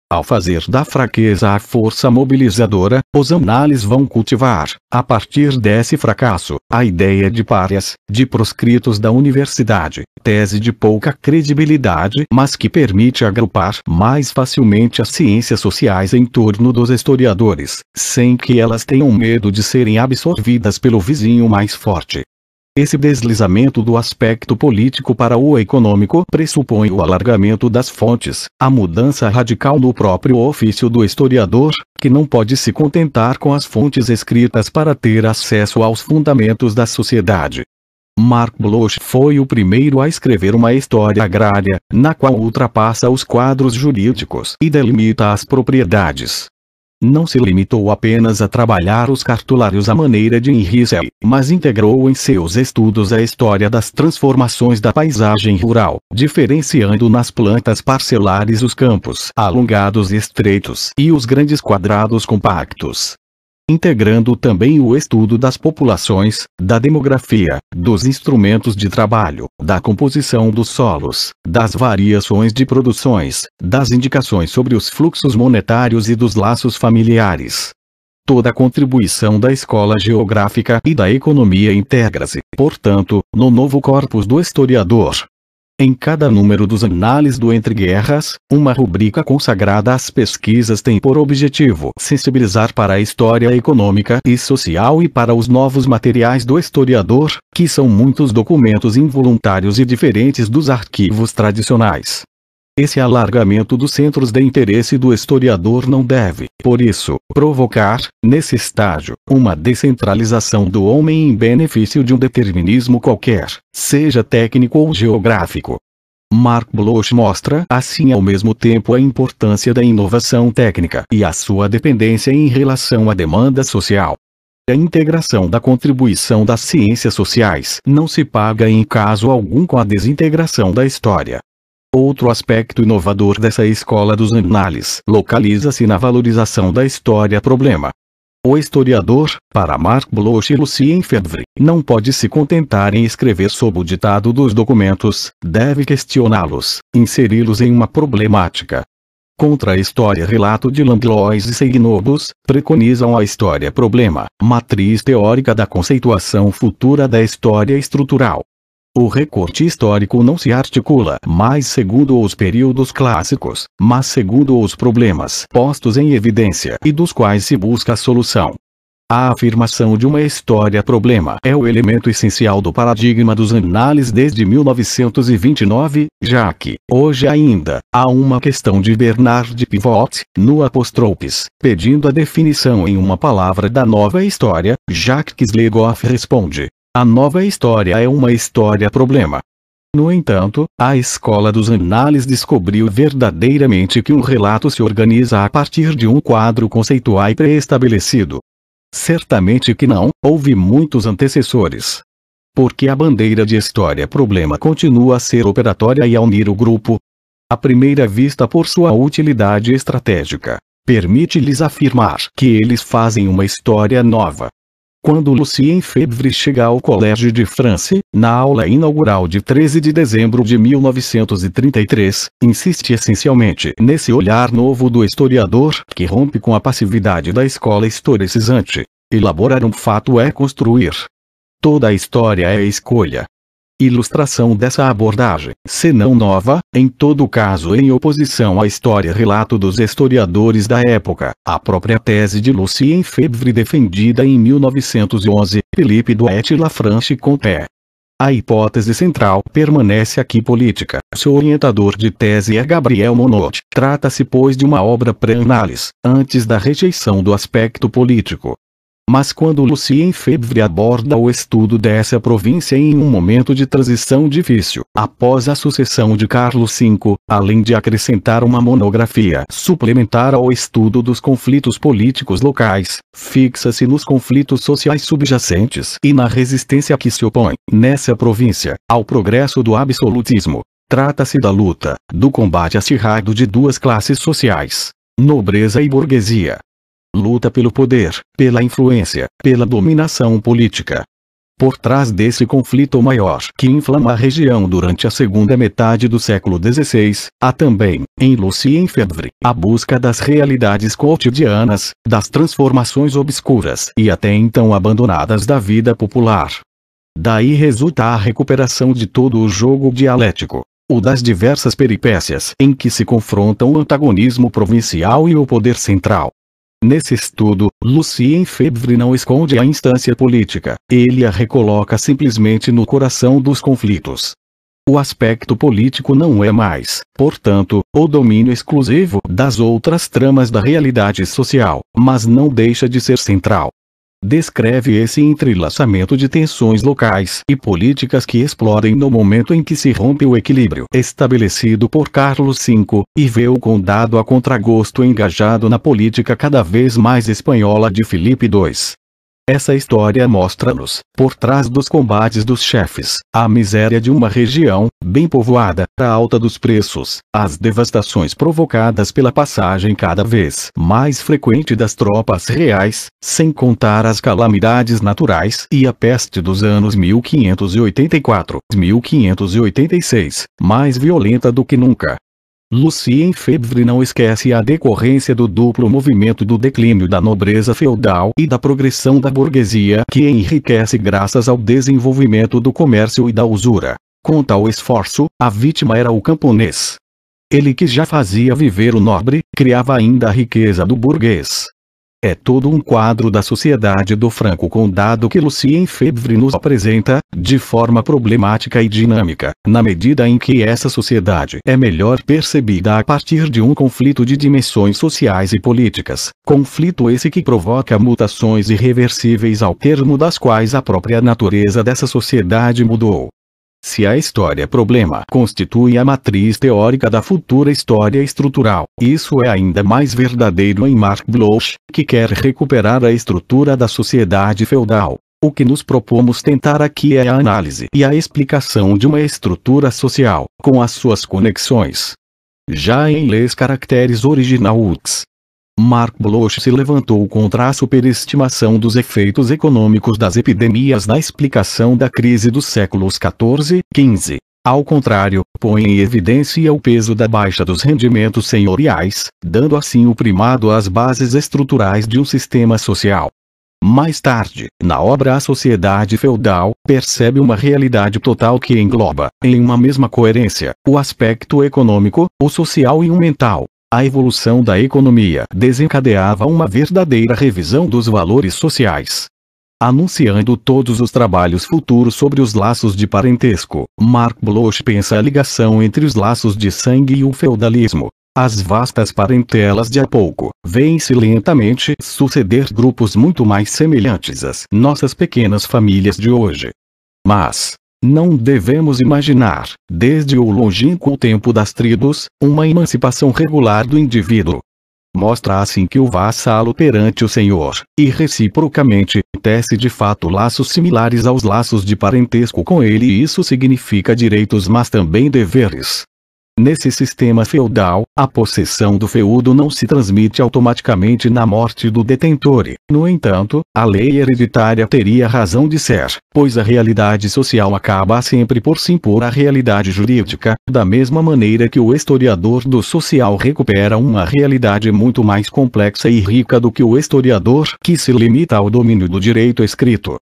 Ao fazer da fraqueza a força mobilizadora, os análises vão cultivar, a partir desse fracasso, a ideia de párias, de proscritos da universidade, tese de pouca credibilidade mas que permite agrupar mais facilmente as ciências sociais em torno dos historiadores, sem que elas tenham medo de serem absorvidas pelo vizinho mais forte. Esse deslizamento do aspecto político para o econômico pressupõe o alargamento das fontes, a mudança radical no próprio ofício do historiador, que não pode se contentar com as fontes escritas para ter acesso aos fundamentos da sociedade. Mark Bloch foi o primeiro a escrever uma história agrária, na qual ultrapassa os quadros jurídicos e delimita as propriedades, não se limitou apenas a trabalhar os cartulários à maneira de Henrique, mas integrou em seus estudos a história das transformações da paisagem rural, diferenciando nas plantas parcelares os campos alongados e estreitos e os grandes quadrados compactos integrando também o estudo das populações, da demografia, dos instrumentos de trabalho, da composição dos solos, das variações de produções, das indicações sobre os fluxos monetários e dos laços familiares. Toda a contribuição da escola geográfica e da economia integra-se, portanto, no novo corpus do historiador, em cada número dos Anales do Entre Guerras, uma rubrica consagrada às pesquisas tem por objetivo sensibilizar para a história econômica e social e para os novos materiais do historiador, que são muitos documentos involuntários e diferentes dos arquivos tradicionais. Esse alargamento dos centros de interesse do historiador não deve, por isso, provocar, nesse estágio, uma descentralização do homem em benefício de um determinismo qualquer, seja técnico ou geográfico. Mark Bloch mostra assim ao mesmo tempo a importância da inovação técnica e a sua dependência em relação à demanda social. A integração da contribuição das ciências sociais não se paga em caso algum com a desintegração da história, Outro aspecto inovador dessa escola dos análises localiza-se na valorização da história-problema. O historiador, para Marc Bloch e Lucien Febvre, não pode se contentar em escrever sob o ditado dos documentos, deve questioná-los, inseri-los em uma problemática. Contra a história relato de Langlois e Seignobus, preconizam a história-problema, matriz teórica da conceituação futura da história estrutural. O recorte histórico não se articula mais segundo os períodos clássicos, mas segundo os problemas postos em evidência e dos quais se busca a solução. A afirmação de uma história-problema é o elemento essencial do paradigma dos análises desde 1929, já que, hoje ainda, há uma questão de Bernard Pivot, no Apostropes, pedindo a definição em uma palavra da nova história, Jacques Legoff responde, a nova história é uma história-problema. No entanto, a escola dos análises descobriu verdadeiramente que um relato se organiza a partir de um quadro conceitual pré-estabelecido. Certamente que não, houve muitos antecessores. Porque a bandeira de história-problema continua a ser operatória e a unir o grupo. À primeira vista por sua utilidade estratégica, permite-lhes afirmar que eles fazem uma história nova, quando Lucien Febvre chega ao Colégio de France, na aula inaugural de 13 de dezembro de 1933, insiste essencialmente nesse olhar novo do historiador que rompe com a passividade da escola historicizante. Elaborar um fato é construir. Toda a história é escolha, Ilustração dessa abordagem, se não nova, em todo caso em oposição à história-relato dos historiadores da época, a própria tese de Lucien Febvre defendida em 1911, Philippe Duet e Lafranche Comté. A hipótese central permanece aqui política. Seu orientador de tese é Gabriel Monod. Trata-se, pois, de uma obra pré-análise, antes da rejeição do aspecto político, mas quando Lucien Febvre aborda o estudo dessa província em um momento de transição difícil, após a sucessão de Carlos V, além de acrescentar uma monografia suplementar ao estudo dos conflitos políticos locais, fixa-se nos conflitos sociais subjacentes e na resistência que se opõe, nessa província, ao progresso do absolutismo. Trata-se da luta, do combate acirrado de duas classes sociais, nobreza e burguesia, luta pelo poder, pela influência, pela dominação política. Por trás desse conflito maior que inflama a região durante a segunda metade do século XVI, há também, em Lucien Febvre, a busca das realidades cotidianas, das transformações obscuras e até então abandonadas da vida popular. Daí resulta a recuperação de todo o jogo dialético, o das diversas peripécias em que se confrontam o antagonismo provincial e o poder central, Nesse estudo, Lucien Febvre não esconde a instância política, ele a recoloca simplesmente no coração dos conflitos. O aspecto político não é mais, portanto, o domínio exclusivo das outras tramas da realidade social, mas não deixa de ser central descreve esse entrelaçamento de tensões locais e políticas que explodem no momento em que se rompe o equilíbrio estabelecido por Carlos V, e vê o condado a contragosto engajado na política cada vez mais espanhola de Felipe II. Essa história mostra-nos, por trás dos combates dos chefes, a miséria de uma região, bem povoada, a alta dos preços, as devastações provocadas pela passagem cada vez mais frequente das tropas reais, sem contar as calamidades naturais e a peste dos anos 1584-1586, mais violenta do que nunca. Lucien Febvre não esquece a decorrência do duplo movimento do declínio da nobreza feudal e da progressão da burguesia que enriquece graças ao desenvolvimento do comércio e da usura. Com tal esforço, a vítima era o camponês. Ele que já fazia viver o nobre, criava ainda a riqueza do burguês é todo um quadro da sociedade do Franco Condado que Lucien Febvre nos apresenta, de forma problemática e dinâmica, na medida em que essa sociedade é melhor percebida a partir de um conflito de dimensões sociais e políticas, conflito esse que provoca mutações irreversíveis ao termo das quais a própria natureza dessa sociedade mudou, se a história é problema constitui a matriz teórica da futura história estrutural, isso é ainda mais verdadeiro em Mark Bloch, que quer recuperar a estrutura da sociedade feudal. O que nos propomos tentar aqui é a análise e a explicação de uma estrutura social, com as suas conexões. Já em Les Caracteres original Originaux Mark Bloch se levantou contra a superestimação dos efeitos econômicos das epidemias na explicação da crise dos séculos e 15 Ao contrário, põe em evidência o peso da baixa dos rendimentos senhoriais, dando assim o primado às bases estruturais de um sistema social. Mais tarde, na obra A Sociedade Feudal, percebe uma realidade total que engloba, em uma mesma coerência, o aspecto econômico, o social e o mental, a evolução da economia desencadeava uma verdadeira revisão dos valores sociais. Anunciando todos os trabalhos futuros sobre os laços de parentesco, Mark Bloch pensa a ligação entre os laços de sangue e o feudalismo. As vastas parentelas de a pouco, vêm-se lentamente suceder grupos muito mais semelhantes às nossas pequenas famílias de hoje. Mas, não devemos imaginar, desde o longínquo tempo das tribos, uma emancipação regular do indivíduo. Mostra assim que o vassalo perante o senhor, e reciprocamente, tece de fato laços similares aos laços de parentesco com ele e isso significa direitos mas também deveres. Nesse sistema feudal, a possessão do feudo não se transmite automaticamente na morte do detentor. no entanto, a lei hereditária teria razão de ser, pois a realidade social acaba sempre por se impor à realidade jurídica, da mesma maneira que o historiador do social recupera uma realidade muito mais complexa e rica do que o historiador que se limita ao domínio do direito escrito.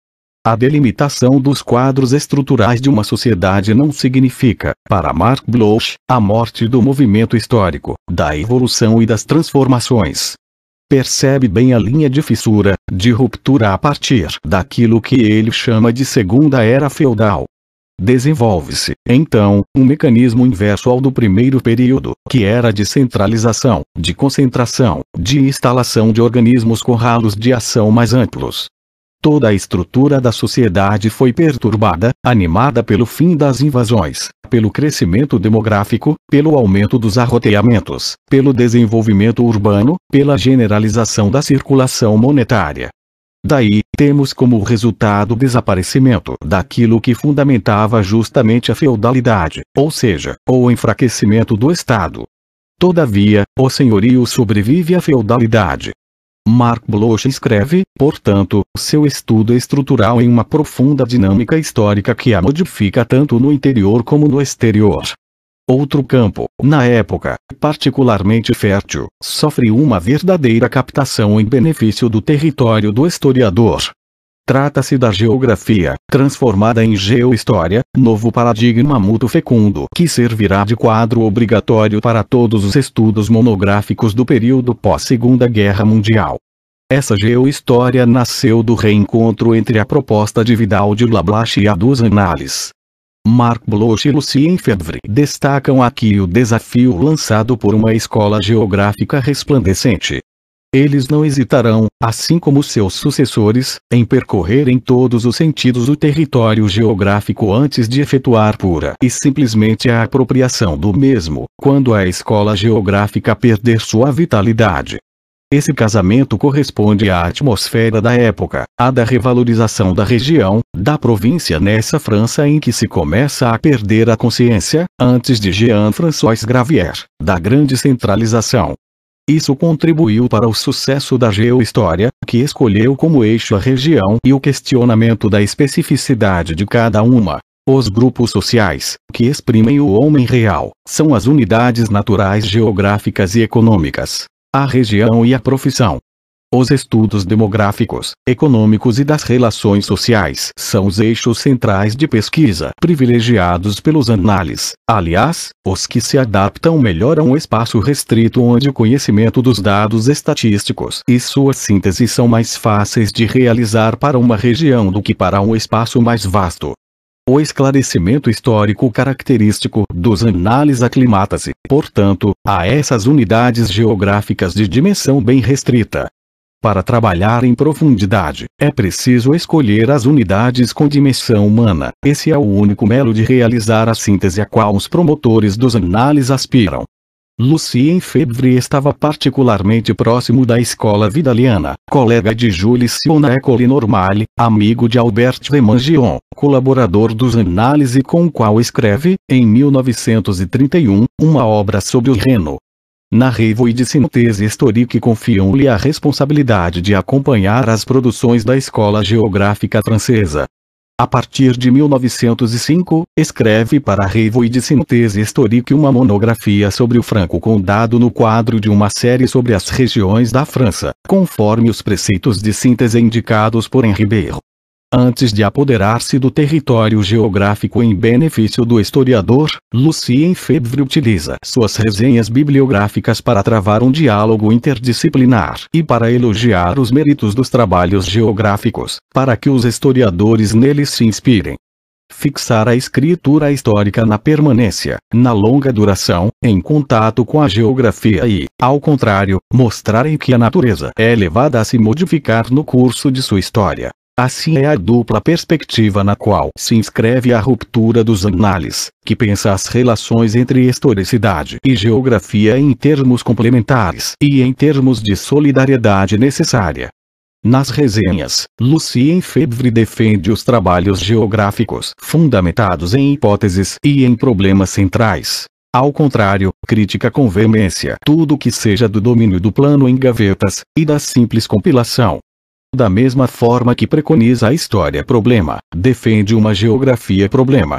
A delimitação dos quadros estruturais de uma sociedade não significa, para Mark Bloch, a morte do movimento histórico, da evolução e das transformações. Percebe bem a linha de fissura, de ruptura a partir daquilo que ele chama de Segunda Era Feudal. Desenvolve-se, então, um mecanismo inverso ao do primeiro período, que era de centralização, de concentração, de instalação de organismos com ralos de ação mais amplos, Toda a estrutura da sociedade foi perturbada, animada pelo fim das invasões, pelo crescimento demográfico, pelo aumento dos arroteamentos, pelo desenvolvimento urbano, pela generalização da circulação monetária. Daí, temos como resultado o desaparecimento daquilo que fundamentava justamente a feudalidade, ou seja, o enfraquecimento do Estado. Todavia, o senhorio sobrevive à feudalidade, Mark Bloch escreve, portanto, seu estudo estrutural em uma profunda dinâmica histórica que a modifica tanto no interior como no exterior. Outro campo, na época, particularmente fértil, sofre uma verdadeira captação em benefício do território do historiador. Trata-se da geografia, transformada em geohistória, novo paradigma mútuo fecundo que servirá de quadro obrigatório para todos os estudos monográficos do período pós-Segunda Guerra Mundial. Essa geohistória nasceu do reencontro entre a proposta de Vidal de Lablache e a dos Annales. Mark Bloch e Lucien Febvre destacam aqui o desafio lançado por uma escola geográfica resplandecente, eles não hesitarão, assim como seus sucessores, em percorrer em todos os sentidos o território geográfico antes de efetuar pura e simplesmente a apropriação do mesmo, quando a escola geográfica perder sua vitalidade. Esse casamento corresponde à atmosfera da época, à da revalorização da região, da província nessa França em que se começa a perder a consciência, antes de Jean-François Gravier, da grande centralização, isso contribuiu para o sucesso da geohistória, que escolheu como eixo a região e o questionamento da especificidade de cada uma. Os grupos sociais, que exprimem o homem real, são as unidades naturais geográficas e econômicas, a região e a profissão, os estudos demográficos, econômicos e das relações sociais são os eixos centrais de pesquisa privilegiados pelos análises, aliás, os que se adaptam melhor a um espaço restrito onde o conhecimento dos dados estatísticos e sua síntese são mais fáceis de realizar para uma região do que para um espaço mais vasto. O esclarecimento histórico característico dos análises aclimata-se, portanto, a essas unidades geográficas de dimensão bem restrita, para trabalhar em profundidade, é preciso escolher as unidades com dimensão humana. Esse é o único melo de realizar a síntese a qual os promotores dos análises aspiram. Lucien Febvre estava particularmente próximo da escola vidaliana, colega de Jules Sion Ecole Normale, amigo de Albert Mangion, colaborador dos Análise com o qual escreve, em 1931, uma obra sobre o Reno, na de Sintese Historique confiam-lhe a responsabilidade de acompanhar as produções da Escola Geográfica Francesa. A partir de 1905, escreve para a de Sintese Historique uma monografia sobre o Franco-Condado no quadro de uma série sobre as regiões da França, conforme os preceitos de síntese indicados por Henri Berro antes de apoderar-se do território geográfico em benefício do historiador, Lucien Febvre utiliza suas resenhas bibliográficas para travar um diálogo interdisciplinar e para elogiar os méritos dos trabalhos geográficos, para que os historiadores neles se inspirem fixar a escritura histórica na permanência, na longa duração, em contato com a geografia e, ao contrário, mostrarem que a natureza é levada a se modificar no curso de sua história, Assim é a dupla perspectiva na qual se inscreve a ruptura dos anales, que pensa as relações entre historicidade e geografia em termos complementares e em termos de solidariedade necessária. Nas resenhas, Lucien Febvre defende os trabalhos geográficos fundamentados em hipóteses e em problemas centrais. Ao contrário, critica com veemência tudo que seja do domínio do plano em gavetas e da simples compilação da mesma forma que preconiza a história-problema, defende uma geografia-problema.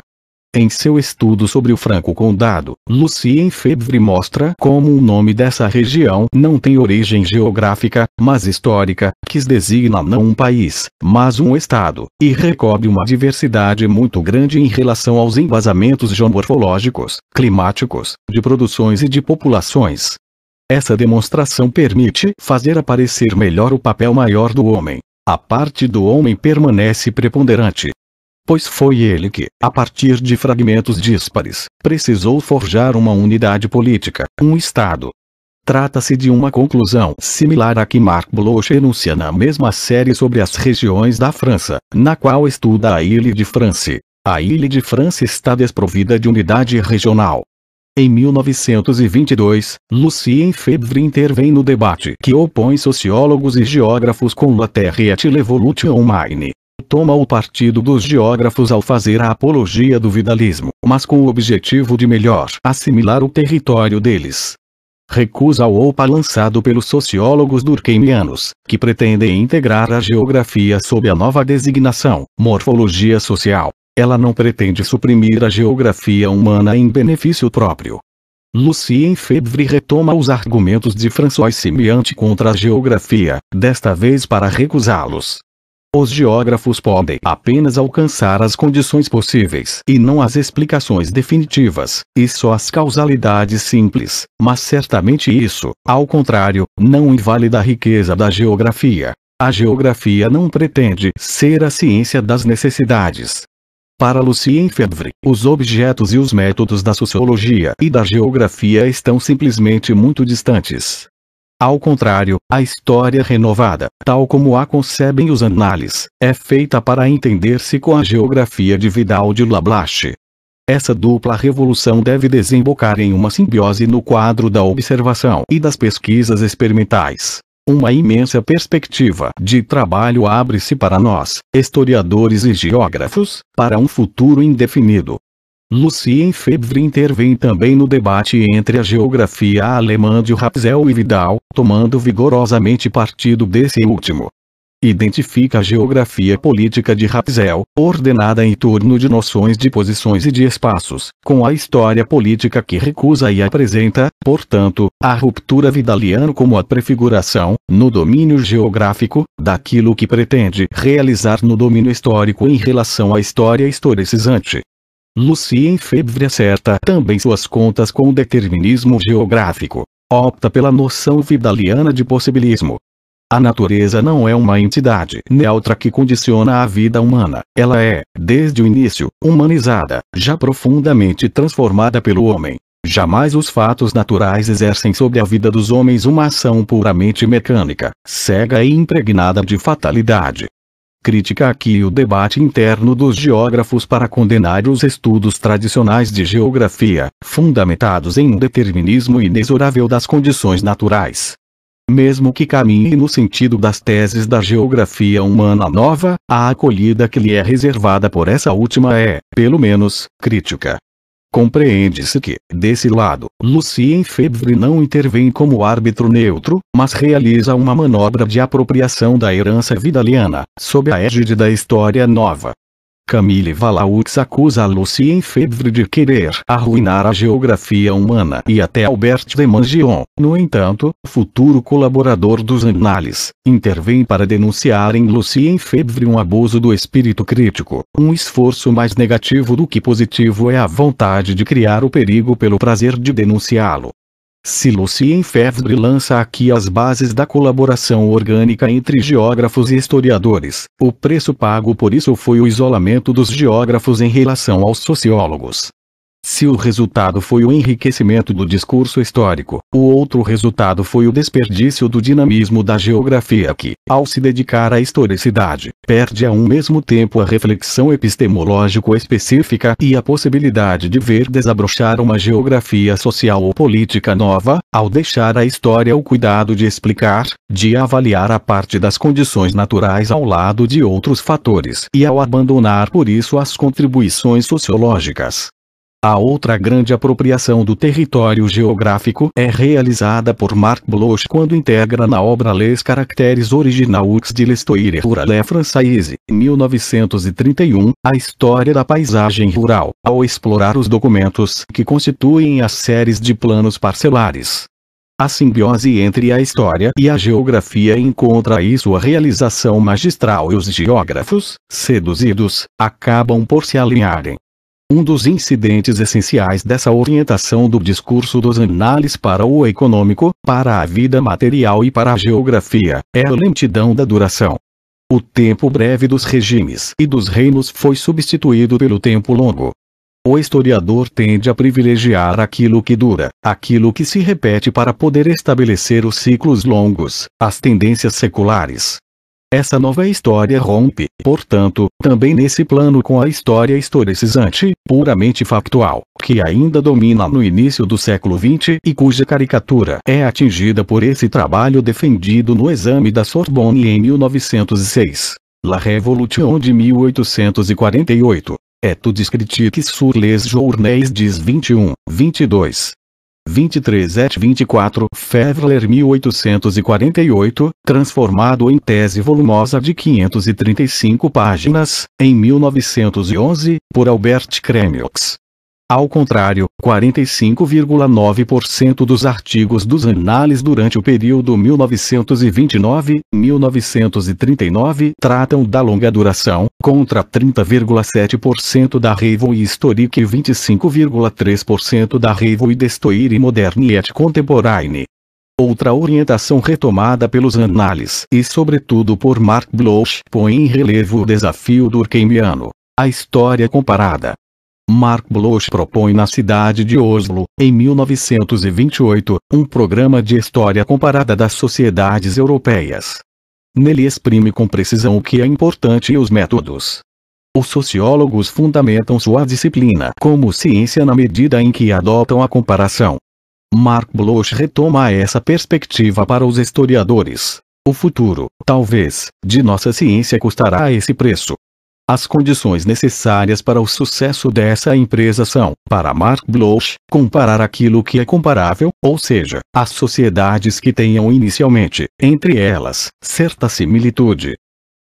Em seu estudo sobre o Franco Condado, Lucien Febvre mostra como o nome dessa região não tem origem geográfica, mas histórica, que designa não um país, mas um estado, e recobre uma diversidade muito grande em relação aos embasamentos geomorfológicos, climáticos, de produções e de populações. Essa demonstração permite fazer aparecer melhor o papel maior do homem. A parte do homem permanece preponderante. Pois foi ele que, a partir de fragmentos díspares, precisou forjar uma unidade política, um Estado. Trata-se de uma conclusão similar à que Marc Bloch enuncia na mesma série sobre as regiões da França, na qual estuda a Ilha de France. A Ilha de France está desprovida de unidade regional. Em 1922, Lucien Febvre intervém no debate que opõe sociólogos e geógrafos com La Terre et l'Evolution Humaine. Toma o partido dos geógrafos ao fazer a apologia do vidalismo, mas com o objetivo de melhor assimilar o território deles. Recusa o OPA lançado pelos sociólogos durkheimianos, que pretendem integrar a geografia sob a nova designação, morfologia social, ela não pretende suprimir a geografia humana em benefício próprio. Lucien Febvre retoma os argumentos de François Simiante contra a geografia, desta vez para recusá-los. Os geógrafos podem apenas alcançar as condições possíveis e não as explicações definitivas, e só as causalidades simples, mas certamente isso, ao contrário, não invalida a riqueza da geografia. A geografia não pretende ser a ciência das necessidades, para Lucien Febvre, os objetos e os métodos da sociologia e da geografia estão simplesmente muito distantes. Ao contrário, a história renovada, tal como a concebem os análises, é feita para entender-se com a geografia de Vidal de Lablache. Essa dupla revolução deve desembocar em uma simbiose no quadro da observação e das pesquisas experimentais. Uma imensa perspectiva de trabalho abre-se para nós, historiadores e geógrafos, para um futuro indefinido. Lucien Febvre intervém também no debate entre a geografia alemã de Rapsel e Vidal, tomando vigorosamente partido desse último identifica a geografia política de Rapsel, ordenada em torno de noções de posições e de espaços, com a história política que recusa e apresenta, portanto, a ruptura vidaliano como a prefiguração, no domínio geográfico, daquilo que pretende realizar no domínio histórico em relação à história historicizante. Lucien Febvre acerta também suas contas com o determinismo geográfico opta pela noção vidaliana de possibilismo, a natureza não é uma entidade neutra que condiciona a vida humana. Ela é, desde o início, humanizada, já profundamente transformada pelo homem. Jamais os fatos naturais exercem sobre a vida dos homens uma ação puramente mecânica, cega e impregnada de fatalidade. Critica aqui o debate interno dos geógrafos para condenar os estudos tradicionais de geografia, fundamentados em um determinismo inexorável das condições naturais mesmo que caminhe no sentido das teses da geografia humana nova, a acolhida que lhe é reservada por essa última é, pelo menos, crítica. Compreende-se que, desse lado, Lucien Febvre não intervém como árbitro neutro, mas realiza uma manobra de apropriação da herança vidaliana, sob a égide da História Nova. Camille Valaux acusa Lucien Febvre de querer arruinar a geografia humana e até Albert de Mangion, no entanto, futuro colaborador dos Annales, intervém para denunciar em Lucien Febvre um abuso do espírito crítico. Um esforço mais negativo do que positivo é a vontade de criar o perigo pelo prazer de denunciá-lo. Se Lucien Febvre lança aqui as bases da colaboração orgânica entre geógrafos e historiadores, o preço pago por isso foi o isolamento dos geógrafos em relação aos sociólogos, se o resultado foi o enriquecimento do discurso histórico, o outro resultado foi o desperdício do dinamismo da geografia que, ao se dedicar à historicidade, perde ao mesmo tempo a reflexão epistemológico específica e a possibilidade de ver desabrochar uma geografia social ou política nova, ao deixar à história o cuidado de explicar, de avaliar a parte das condições naturais ao lado de outros fatores e ao abandonar por isso as contribuições sociológicas a outra grande apropriação do território geográfico é realizada por Marc Bloch quando integra na obra Les Caractères Originaux de l'Histoire Rurale Française, 1931, a história da paisagem rural, ao explorar os documentos que constituem as séries de planos parcelares. A simbiose entre a história e a geografia encontra aí sua realização magistral e os geógrafos, seduzidos, acabam por se alinharem. Um dos incidentes essenciais dessa orientação do discurso dos análises para o econômico, para a vida material e para a geografia, é a lentidão da duração. O tempo breve dos regimes e dos reinos foi substituído pelo tempo longo. O historiador tende a privilegiar aquilo que dura, aquilo que se repete para poder estabelecer os ciclos longos, as tendências seculares, essa nova história rompe, portanto, também nesse plano com a história historicizante, puramente factual, que ainda domina no início do século XX e cuja caricatura é atingida por esse trabalho defendido no exame da Sorbonne em 1906. La Révolution de 1848. Et tu descritiques sur les journées des 21, 22. 23-24 Fevler 1848, transformado em tese volumosa de 535 páginas, em 1911, por Albert Kremix. Ao contrário, 45,9% dos artigos dos anales durante o período 1929-1939 tratam da longa duração, contra 30,7% da Revue Historique e 25,3% da Revue d'Histoire Moderne et Contemporaine. Outra orientação retomada pelos anales e sobretudo por Mark Bloch põe em relevo o desafio durkheimiano. A história comparada, Mark Bloch propõe na cidade de Oslo, em 1928, um programa de história comparada das sociedades europeias. Nele exprime com precisão o que é importante e os métodos. Os sociólogos fundamentam sua disciplina como ciência na medida em que adotam a comparação. Mark Bloch retoma essa perspectiva para os historiadores. O futuro, talvez, de nossa ciência custará esse preço. As condições necessárias para o sucesso dessa empresa são, para Mark Bloch, comparar aquilo que é comparável, ou seja, as sociedades que tenham inicialmente, entre elas, certa similitude,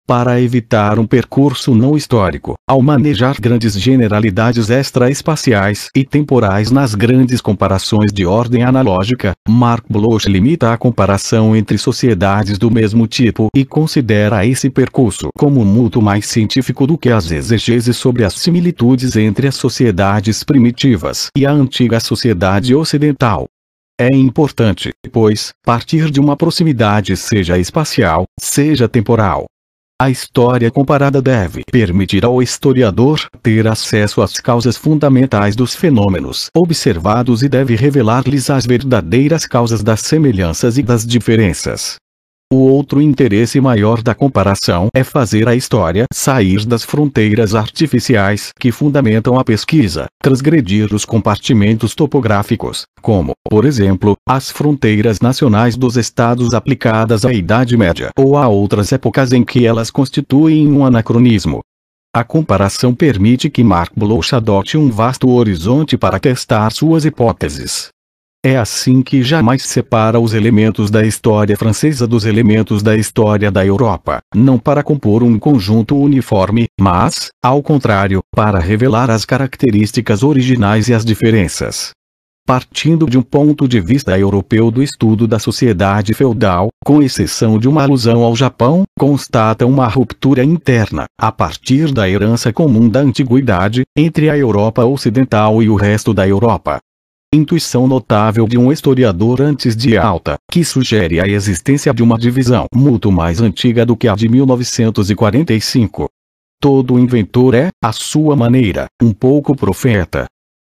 para evitar um percurso não histórico, ao manejar grandes generalidades extraespaciais e temporais nas grandes comparações de ordem analógica, Mark Bloch limita a comparação entre sociedades do mesmo tipo e considera esse percurso como muito mais científico do que as exegeses sobre as similitudes entre as sociedades primitivas e a antiga sociedade ocidental. É importante, pois, partir de uma proximidade seja espacial, seja temporal, a história comparada deve permitir ao historiador ter acesso às causas fundamentais dos fenômenos observados e deve revelar-lhes as verdadeiras causas das semelhanças e das diferenças. O outro interesse maior da comparação é fazer a história sair das fronteiras artificiais que fundamentam a pesquisa, transgredir os compartimentos topográficos, como, por exemplo, as fronteiras nacionais dos estados aplicadas à Idade Média ou a outras épocas em que elas constituem um anacronismo. A comparação permite que Mark Bloch adote um vasto horizonte para testar suas hipóteses. É assim que jamais separa os elementos da história francesa dos elementos da história da Europa, não para compor um conjunto uniforme, mas, ao contrário, para revelar as características originais e as diferenças. Partindo de um ponto de vista europeu do estudo da sociedade feudal, com exceção de uma alusão ao Japão, constata uma ruptura interna, a partir da herança comum da antiguidade, entre a Europa Ocidental e o resto da Europa intuição notável de um historiador antes de Alta, que sugere a existência de uma divisão muito mais antiga do que a de 1945. Todo inventor é, à sua maneira, um pouco profeta.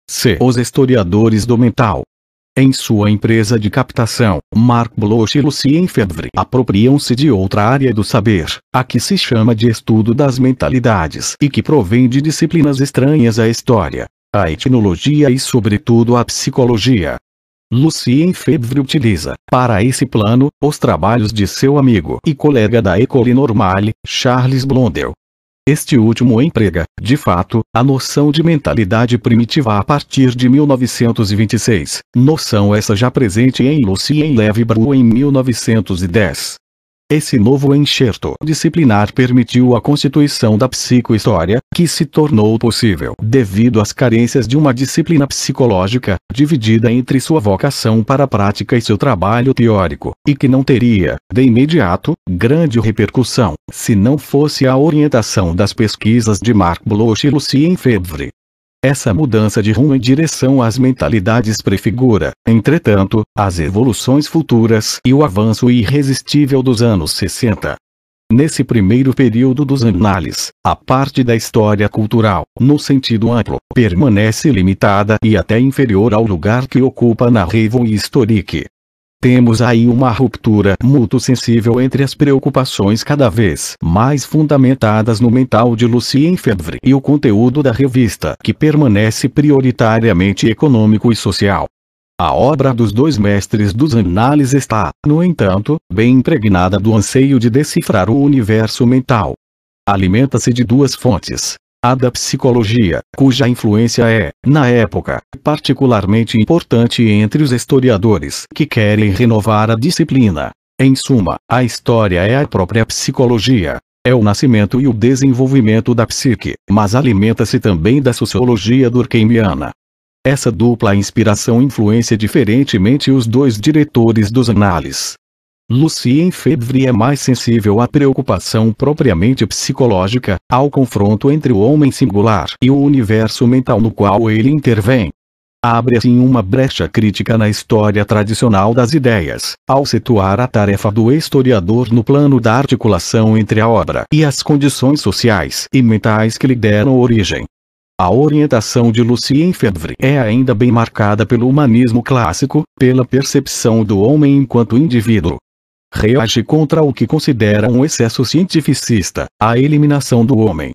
C. Os historiadores do mental. Em sua empresa de captação, Mark Bloch e Lucien Febvre apropriam-se de outra área do saber, a que se chama de estudo das mentalidades e que provém de disciplinas estranhas à história, a etnologia e sobretudo a psicologia. Lucien Febvre utiliza, para esse plano, os trabalhos de seu amigo e colega da École Normale, Charles Blondel. Este último emprega, de fato, a noção de mentalidade primitiva a partir de 1926, noção essa já presente em Lucien Levibru em 1910. Esse novo enxerto disciplinar permitiu a constituição da psicohistória, que se tornou possível devido às carências de uma disciplina psicológica, dividida entre sua vocação para a prática e seu trabalho teórico, e que não teria, de imediato, grande repercussão, se não fosse a orientação das pesquisas de Marc Bloch e Lucien Febvre. Essa mudança de rumo em direção às mentalidades prefigura, entretanto, as evoluções futuras e o avanço irresistível dos anos 60. Nesse primeiro período dos annales, a parte da história cultural, no sentido amplo, permanece limitada e até inferior ao lugar que ocupa na Revue Historique. Temos aí uma ruptura muito sensível entre as preocupações cada vez mais fundamentadas no mental de Lucien Febvre e o conteúdo da revista, que permanece prioritariamente econômico e social. A obra dos dois mestres dos análises está, no entanto, bem impregnada do anseio de decifrar o universo mental. Alimenta-se de duas fontes, a da psicologia, cuja influência é, na época, particularmente importante entre os historiadores que querem renovar a disciplina. Em suma, a história é a própria psicologia. É o nascimento e o desenvolvimento da psique, mas alimenta-se também da sociologia durkheimiana. Essa dupla inspiração influencia diferentemente os dois diretores dos análises. Lucien Febvre é mais sensível à preocupação propriamente psicológica, ao confronto entre o homem singular e o universo mental no qual ele intervém. Abre assim uma brecha crítica na história tradicional das ideias, ao situar a tarefa do historiador no plano da articulação entre a obra e as condições sociais e mentais que lhe deram origem. A orientação de Lucien Febvre é ainda bem marcada pelo humanismo clássico, pela percepção do homem enquanto indivíduo reage contra o que considera um excesso cientificista, a eliminação do homem.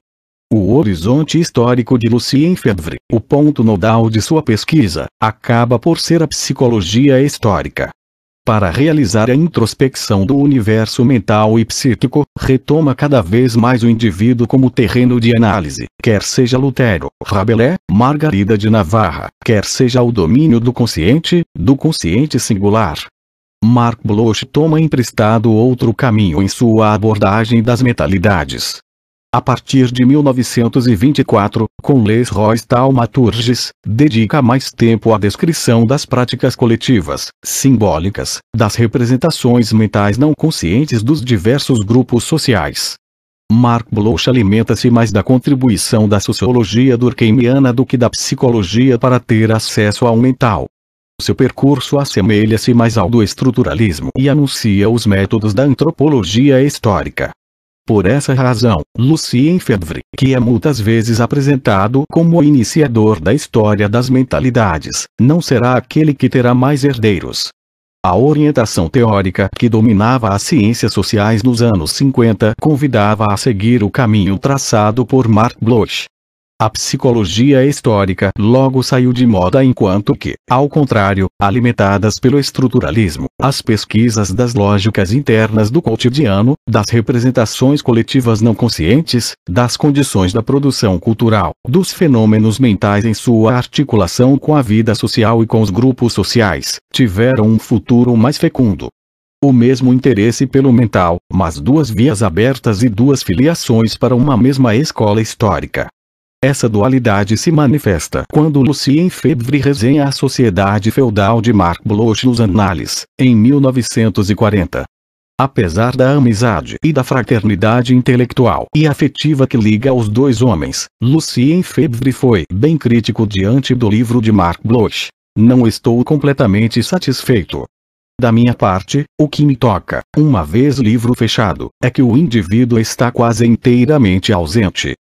O horizonte histórico de Lucien Febvre, o ponto nodal de sua pesquisa, acaba por ser a psicologia histórica. Para realizar a introspecção do universo mental e psíquico, retoma cada vez mais o indivíduo como terreno de análise, quer seja Lutero, Rabelais, Margarida de Navarra, quer seja o domínio do consciente, do consciente singular, Mark Bloch toma emprestado outro caminho em sua abordagem das mentalidades. A partir de 1924, com Les Royce Taumaturges, dedica mais tempo à descrição das práticas coletivas, simbólicas, das representações mentais não conscientes dos diversos grupos sociais. Mark Bloch alimenta-se mais da contribuição da sociologia durkheimiana do que da psicologia para ter acesso ao mental. Seu percurso assemelha-se mais ao do estruturalismo e anuncia os métodos da antropologia histórica. Por essa razão, Lucien Febvre, que é muitas vezes apresentado como o iniciador da história das mentalidades, não será aquele que terá mais herdeiros. A orientação teórica que dominava as ciências sociais nos anos 50 convidava a seguir o caminho traçado por Marc Bloch, a psicologia histórica logo saiu de moda enquanto que, ao contrário, alimentadas pelo estruturalismo, as pesquisas das lógicas internas do cotidiano, das representações coletivas não conscientes, das condições da produção cultural, dos fenômenos mentais em sua articulação com a vida social e com os grupos sociais, tiveram um futuro mais fecundo o mesmo interesse pelo mental, mas duas vias abertas e duas filiações para uma mesma escola histórica, essa dualidade se manifesta quando Lucien Febvre resenha a sociedade feudal de Marc Bloch nos Annales, em 1940. Apesar da amizade e da fraternidade intelectual e afetiva que liga os dois homens, Lucien Febvre foi bem crítico diante do livro de Marc Bloch. Não estou completamente satisfeito. Da minha parte, o que me toca, uma vez livro fechado, é que o indivíduo está quase inteiramente ausente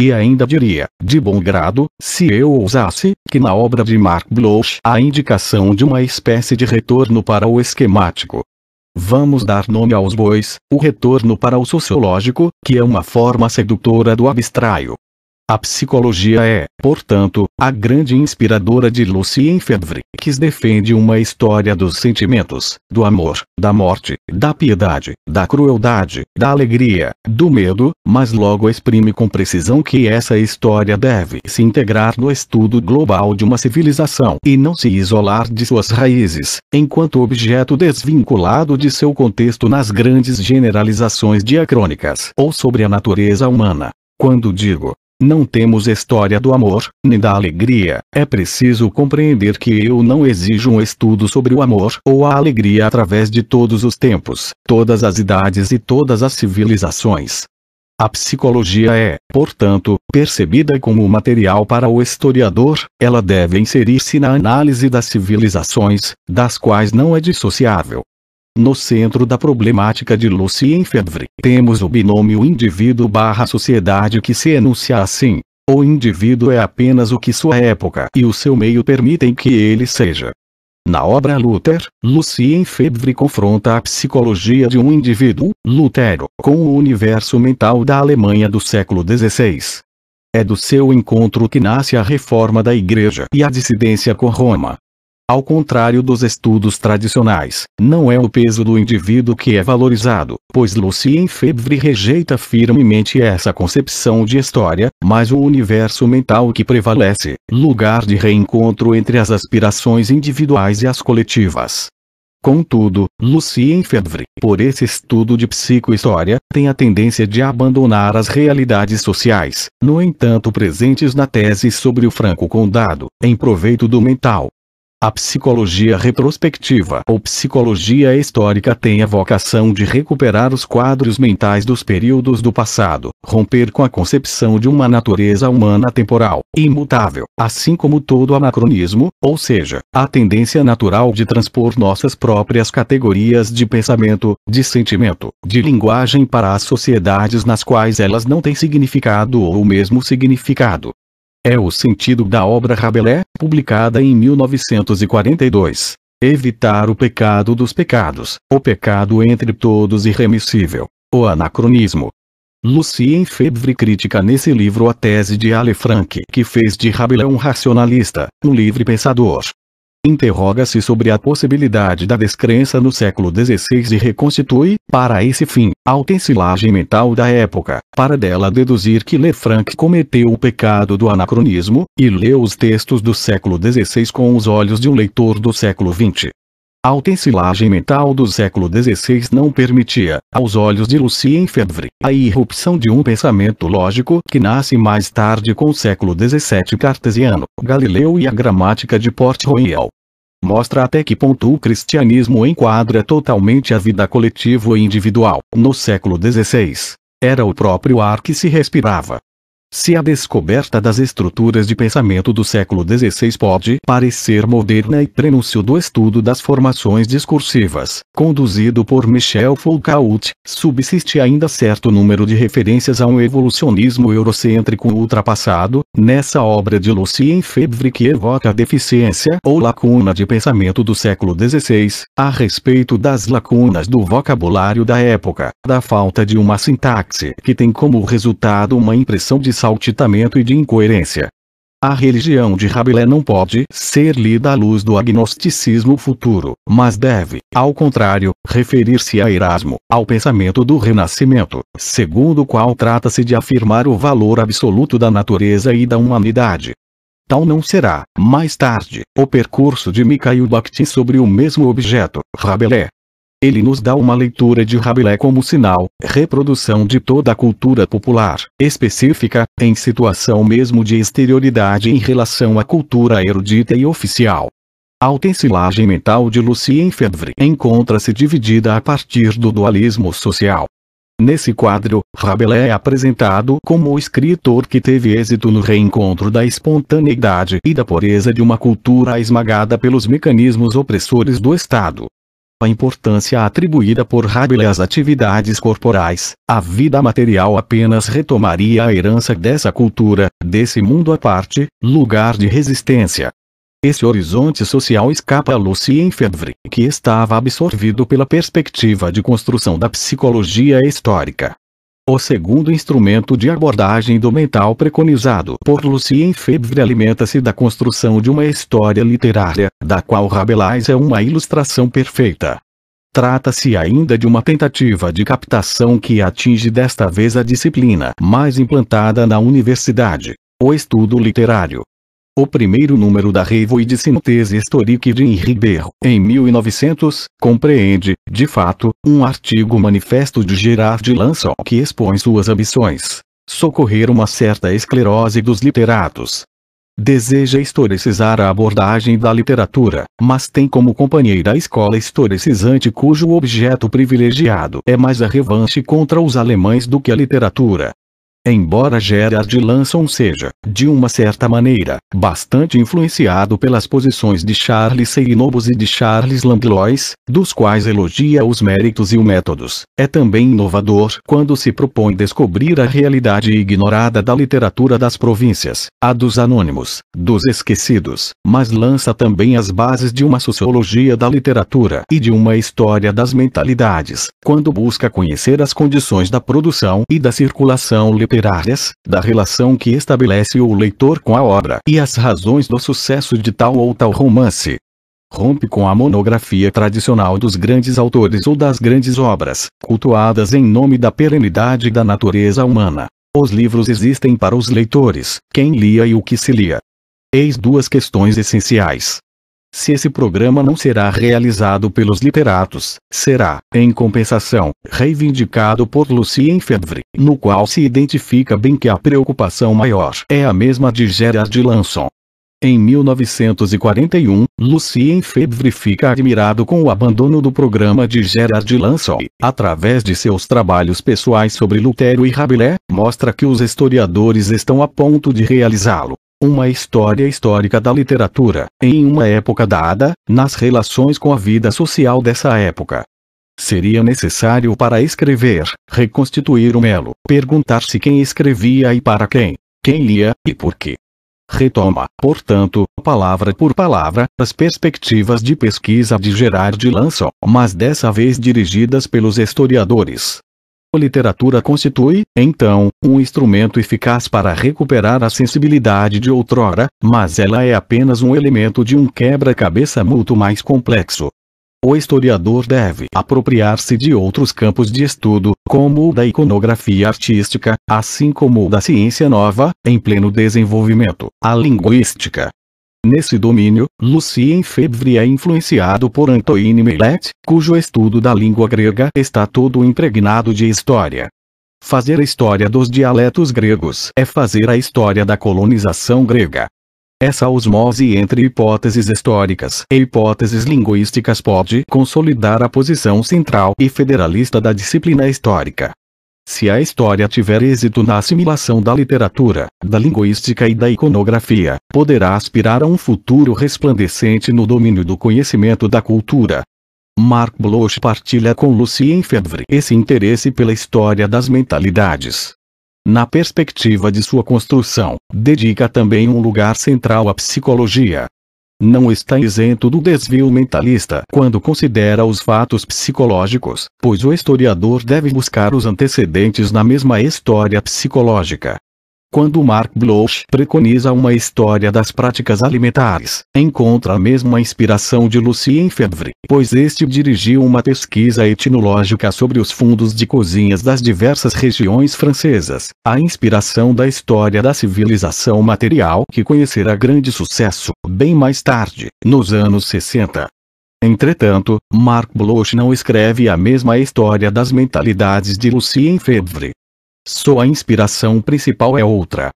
e ainda diria, de bom grado, se eu ousasse, que na obra de Mark Bloch há indicação de uma espécie de retorno para o esquemático. Vamos dar nome aos bois, o retorno para o sociológico, que é uma forma sedutora do abstraio. A psicologia é, portanto, a grande inspiradora de Lucien Febvre, que defende uma história dos sentimentos, do amor, da morte, da piedade, da crueldade, da alegria, do medo, mas logo exprime com precisão que essa história deve se integrar no estudo global de uma civilização e não se isolar de suas raízes, enquanto objeto desvinculado de seu contexto nas grandes generalizações diacrônicas ou sobre a natureza humana. Quando digo não temos história do amor, nem da alegria. É preciso compreender que eu não exijo um estudo sobre o amor ou a alegria através de todos os tempos, todas as idades e todas as civilizações. A psicologia é, portanto, percebida como material para o historiador, ela deve inserir-se na análise das civilizações, das quais não é dissociável. No centro da problemática de Lucien Febvre, temos o binômio indivíduo barra sociedade que se enuncia assim. O indivíduo é apenas o que sua época e o seu meio permitem que ele seja. Na obra Luther, Lucien Febvre confronta a psicologia de um indivíduo, Lutero, com o universo mental da Alemanha do século XVI. É do seu encontro que nasce a reforma da Igreja e a dissidência com Roma. Ao contrário dos estudos tradicionais, não é o peso do indivíduo que é valorizado, pois Lucien Febvre rejeita firmemente essa concepção de história, mas o universo mental que prevalece, lugar de reencontro entre as aspirações individuais e as coletivas. Contudo, Lucien Febvre, por esse estudo de psicohistória, tem a tendência de abandonar as realidades sociais, no entanto presentes na tese sobre o franco condado, em proveito do mental, a psicologia retrospectiva ou psicologia histórica tem a vocação de recuperar os quadros mentais dos períodos do passado, romper com a concepção de uma natureza humana temporal, imutável, assim como todo anacronismo, ou seja, a tendência natural de transpor nossas próprias categorias de pensamento, de sentimento, de linguagem para as sociedades nas quais elas não têm significado ou o mesmo significado. É o sentido da obra Rabelais, publicada em 1942. Evitar o pecado dos pecados, o pecado entre todos irremissível, o anacronismo. Lucien Febvre critica nesse livro a tese de Ale Frank que fez de Rabelais um racionalista, um livre pensador, Interroga-se sobre a possibilidade da descrença no século XVI e reconstitui, para esse fim, a utensilagem mental da época, para dela deduzir que Lefranc cometeu o pecado do anacronismo, e leu os textos do século XVI com os olhos de um leitor do século XX. A utensilagem mental do século XVI não permitia, aos olhos de Lucien Febvre, a irrupção de um pensamento lógico que nasce mais tarde com o século XVII cartesiano, Galileu e a gramática de Port Royal. Mostra até que ponto o cristianismo enquadra totalmente a vida coletiva e individual. No século XVI, era o próprio ar que se respirava, se a descoberta das estruturas de pensamento do século XVI pode parecer moderna e prenúncio do estudo das formações discursivas, conduzido por Michel Foucault, subsiste ainda certo número de referências a um evolucionismo eurocêntrico ultrapassado, nessa obra de Lucien Febvre que evoca a deficiência ou lacuna de pensamento do século XVI, a respeito das lacunas do vocabulário da época, da falta de uma sintaxe que tem como resultado uma impressão de saltitamento e de incoerência. A religião de Rabelais não pode ser lida à luz do agnosticismo futuro, mas deve, ao contrário, referir-se a Erasmo, ao pensamento do Renascimento, segundo o qual trata-se de afirmar o valor absoluto da natureza e da humanidade. Tal não será, mais tarde, o percurso de Mikhail Bakhtin sobre o mesmo objeto, Rabelais, ele nos dá uma leitura de Rabelais como sinal, reprodução de toda a cultura popular, específica, em situação mesmo de exterioridade em relação à cultura erudita e oficial. A utensilagem mental de Lucien Febvre encontra-se dividida a partir do dualismo social. Nesse quadro, Rabelais é apresentado como o escritor que teve êxito no reencontro da espontaneidade e da pureza de uma cultura esmagada pelos mecanismos opressores do Estado a importância atribuída por Rabelais às atividades corporais, a vida material apenas retomaria a herança dessa cultura, desse mundo à parte, lugar de resistência. Esse horizonte social escapa a Lucien Febvre, que estava absorvido pela perspectiva de construção da psicologia histórica. O segundo instrumento de abordagem do mental preconizado por Lucien Febvre alimenta-se da construção de uma história literária, da qual Rabelais é uma ilustração perfeita. Trata-se ainda de uma tentativa de captação que atinge desta vez a disciplina mais implantada na universidade, o estudo literário, o primeiro número da de Sintese Historique de Berro, em 1900, compreende, de fato, um artigo manifesto de Gerard Lanson que expõe suas ambições. Socorrer uma certa esclerose dos literatos. Deseja historicizar a abordagem da literatura, mas tem como companheira a escola historicizante cujo objeto privilegiado é mais a revanche contra os alemães do que a literatura. Embora Gerard Lanson seja, de uma certa maneira, bastante influenciado pelas posições de Charles Seinobus e de Charles Langlois, dos quais elogia os méritos e os métodos, é também inovador quando se propõe descobrir a realidade ignorada da literatura das províncias, a dos anônimos, dos esquecidos, mas lança também as bases de uma sociologia da literatura e de uma história das mentalidades, quando busca conhecer as condições da produção e da circulação literária literárias, da relação que estabelece o leitor com a obra e as razões do sucesso de tal ou tal romance. Rompe com a monografia tradicional dos grandes autores ou das grandes obras, cultuadas em nome da perenidade da natureza humana. Os livros existem para os leitores, quem lia e o que se lia. Eis duas questões essenciais. Se esse programa não será realizado pelos literatos, será, em compensação, reivindicado por Lucien Febvre, no qual se identifica bem que a preocupação maior é a mesma de Gerard Lanson. Em 1941, Lucien Febvre fica admirado com o abandono do programa de Gerard Lanson e, através de seus trabalhos pessoais sobre Lutério e Rabelais, mostra que os historiadores estão a ponto de realizá-lo uma história histórica da literatura, em uma época dada, nas relações com a vida social dessa época. Seria necessário para escrever, reconstituir o Melo, perguntar-se quem escrevia e para quem, quem lia e por quê. Retoma, portanto, palavra por palavra, as perspectivas de pesquisa de Gerard Lanson, mas dessa vez dirigidas pelos historiadores. A literatura constitui, então, um instrumento eficaz para recuperar a sensibilidade de outrora, mas ela é apenas um elemento de um quebra-cabeça muito mais complexo. O historiador deve apropriar-se de outros campos de estudo, como o da iconografia artística, assim como o da ciência nova, em pleno desenvolvimento, a linguística, Nesse domínio, Lucien Febvre é influenciado por Antoine Millet, cujo estudo da língua grega está todo impregnado de história. Fazer a história dos dialetos gregos é fazer a história da colonização grega. Essa osmose entre hipóteses históricas e hipóteses linguísticas pode consolidar a posição central e federalista da disciplina histórica. Se a história tiver êxito na assimilação da literatura, da linguística e da iconografia, poderá aspirar a um futuro resplandecente no domínio do conhecimento da cultura. Marc Bloch partilha com Lucien Febvre esse interesse pela história das mentalidades. Na perspectiva de sua construção, dedica também um lugar central à psicologia, não está isento do desvio mentalista quando considera os fatos psicológicos, pois o historiador deve buscar os antecedentes na mesma história psicológica, quando Mark Bloch preconiza uma história das práticas alimentares, encontra a mesma inspiração de Lucien Febvre, pois este dirigiu uma pesquisa etnológica sobre os fundos de cozinhas das diversas regiões francesas. A inspiração da história da civilização material que conhecerá grande sucesso, bem mais tarde, nos anos 60. Entretanto, Mark Bloch não escreve a mesma história das mentalidades de Lucien Febvre, sua inspiração principal é outra.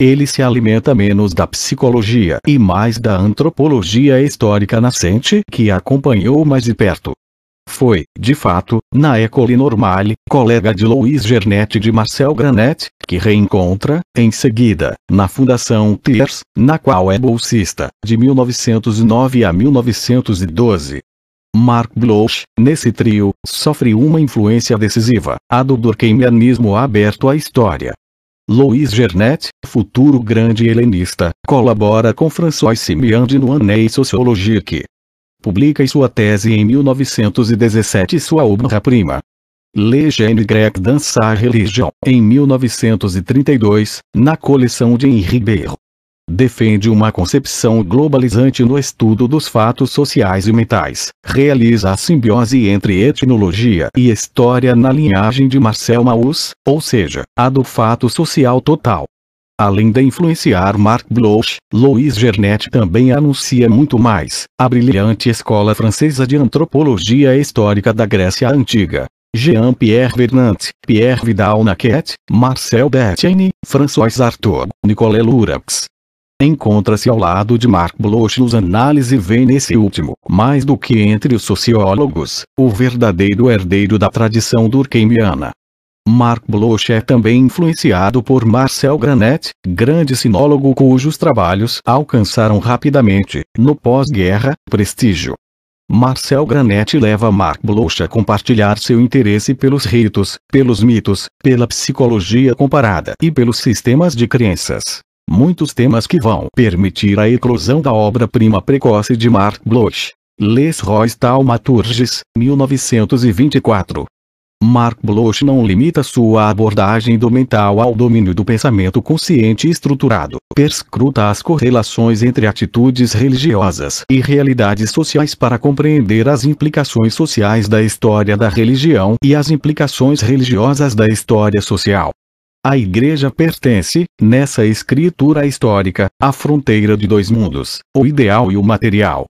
Ele se alimenta menos da psicologia e mais da antropologia histórica nascente que acompanhou mais de perto. Foi, de fato, na École Normale, colega de Louis Gernet e de Marcel Granet, que reencontra, em seguida, na Fundação Thiers, na qual é bolsista, de 1909 a 1912. Mark Bloch, nesse trio, sofre uma influência decisiva, a do durkheimianismo aberto à história. Louis Gernet, futuro grande helenista, colabora com François Simiand no Anéis Sociologique. Publica sua tese em 1917 e sua obra-prima, Legende Grec Dançar Religião, em 1932, na coleção de Henri Berro defende uma concepção globalizante no estudo dos fatos sociais e mentais, realiza a simbiose entre etnologia e história na linhagem de Marcel Mauss, ou seja, a do fato social total. Além de influenciar Marc Bloch, Louis Gernet também anuncia muito mais, a brilhante escola francesa de antropologia histórica da Grécia Antiga. Jean-Pierre Vernant, Pierre Vidal Naquet, Marcel Detienne, François Arthur, Nicolas Lurax, encontra-se ao lado de Mark nos análise vem nesse último, mais do que entre os sociólogos, o verdadeiro herdeiro da tradição durkheimiana. Mark Bloch é também influenciado por Marcel Granet, grande sinólogo cujos trabalhos alcançaram rapidamente, no pós-guerra, prestígio. Marcel Granet leva Mark Bloch a compartilhar seu interesse pelos ritos, pelos mitos, pela psicologia comparada e pelos sistemas de crenças. Muitos temas que vão permitir a eclosão da obra-prima precoce de Marc Bloch. Les Rois Taumaturges, 1924. Marc Bloch não limita sua abordagem do mental ao domínio do pensamento consciente e estruturado. Perscruta as correlações entre atitudes religiosas e realidades sociais para compreender as implicações sociais da história da religião e as implicações religiosas da história social. A Igreja pertence, nessa escritura histórica, à fronteira de dois mundos, o ideal e o material.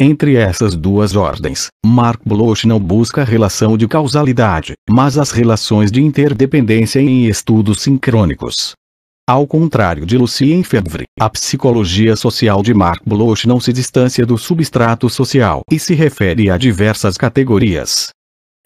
Entre essas duas ordens, Mark Bloch não busca relação de causalidade, mas as relações de interdependência em estudos sincrônicos. Ao contrário de Lucien Febvre, a psicologia social de Mark Bloch não se distancia do substrato social e se refere a diversas categorias,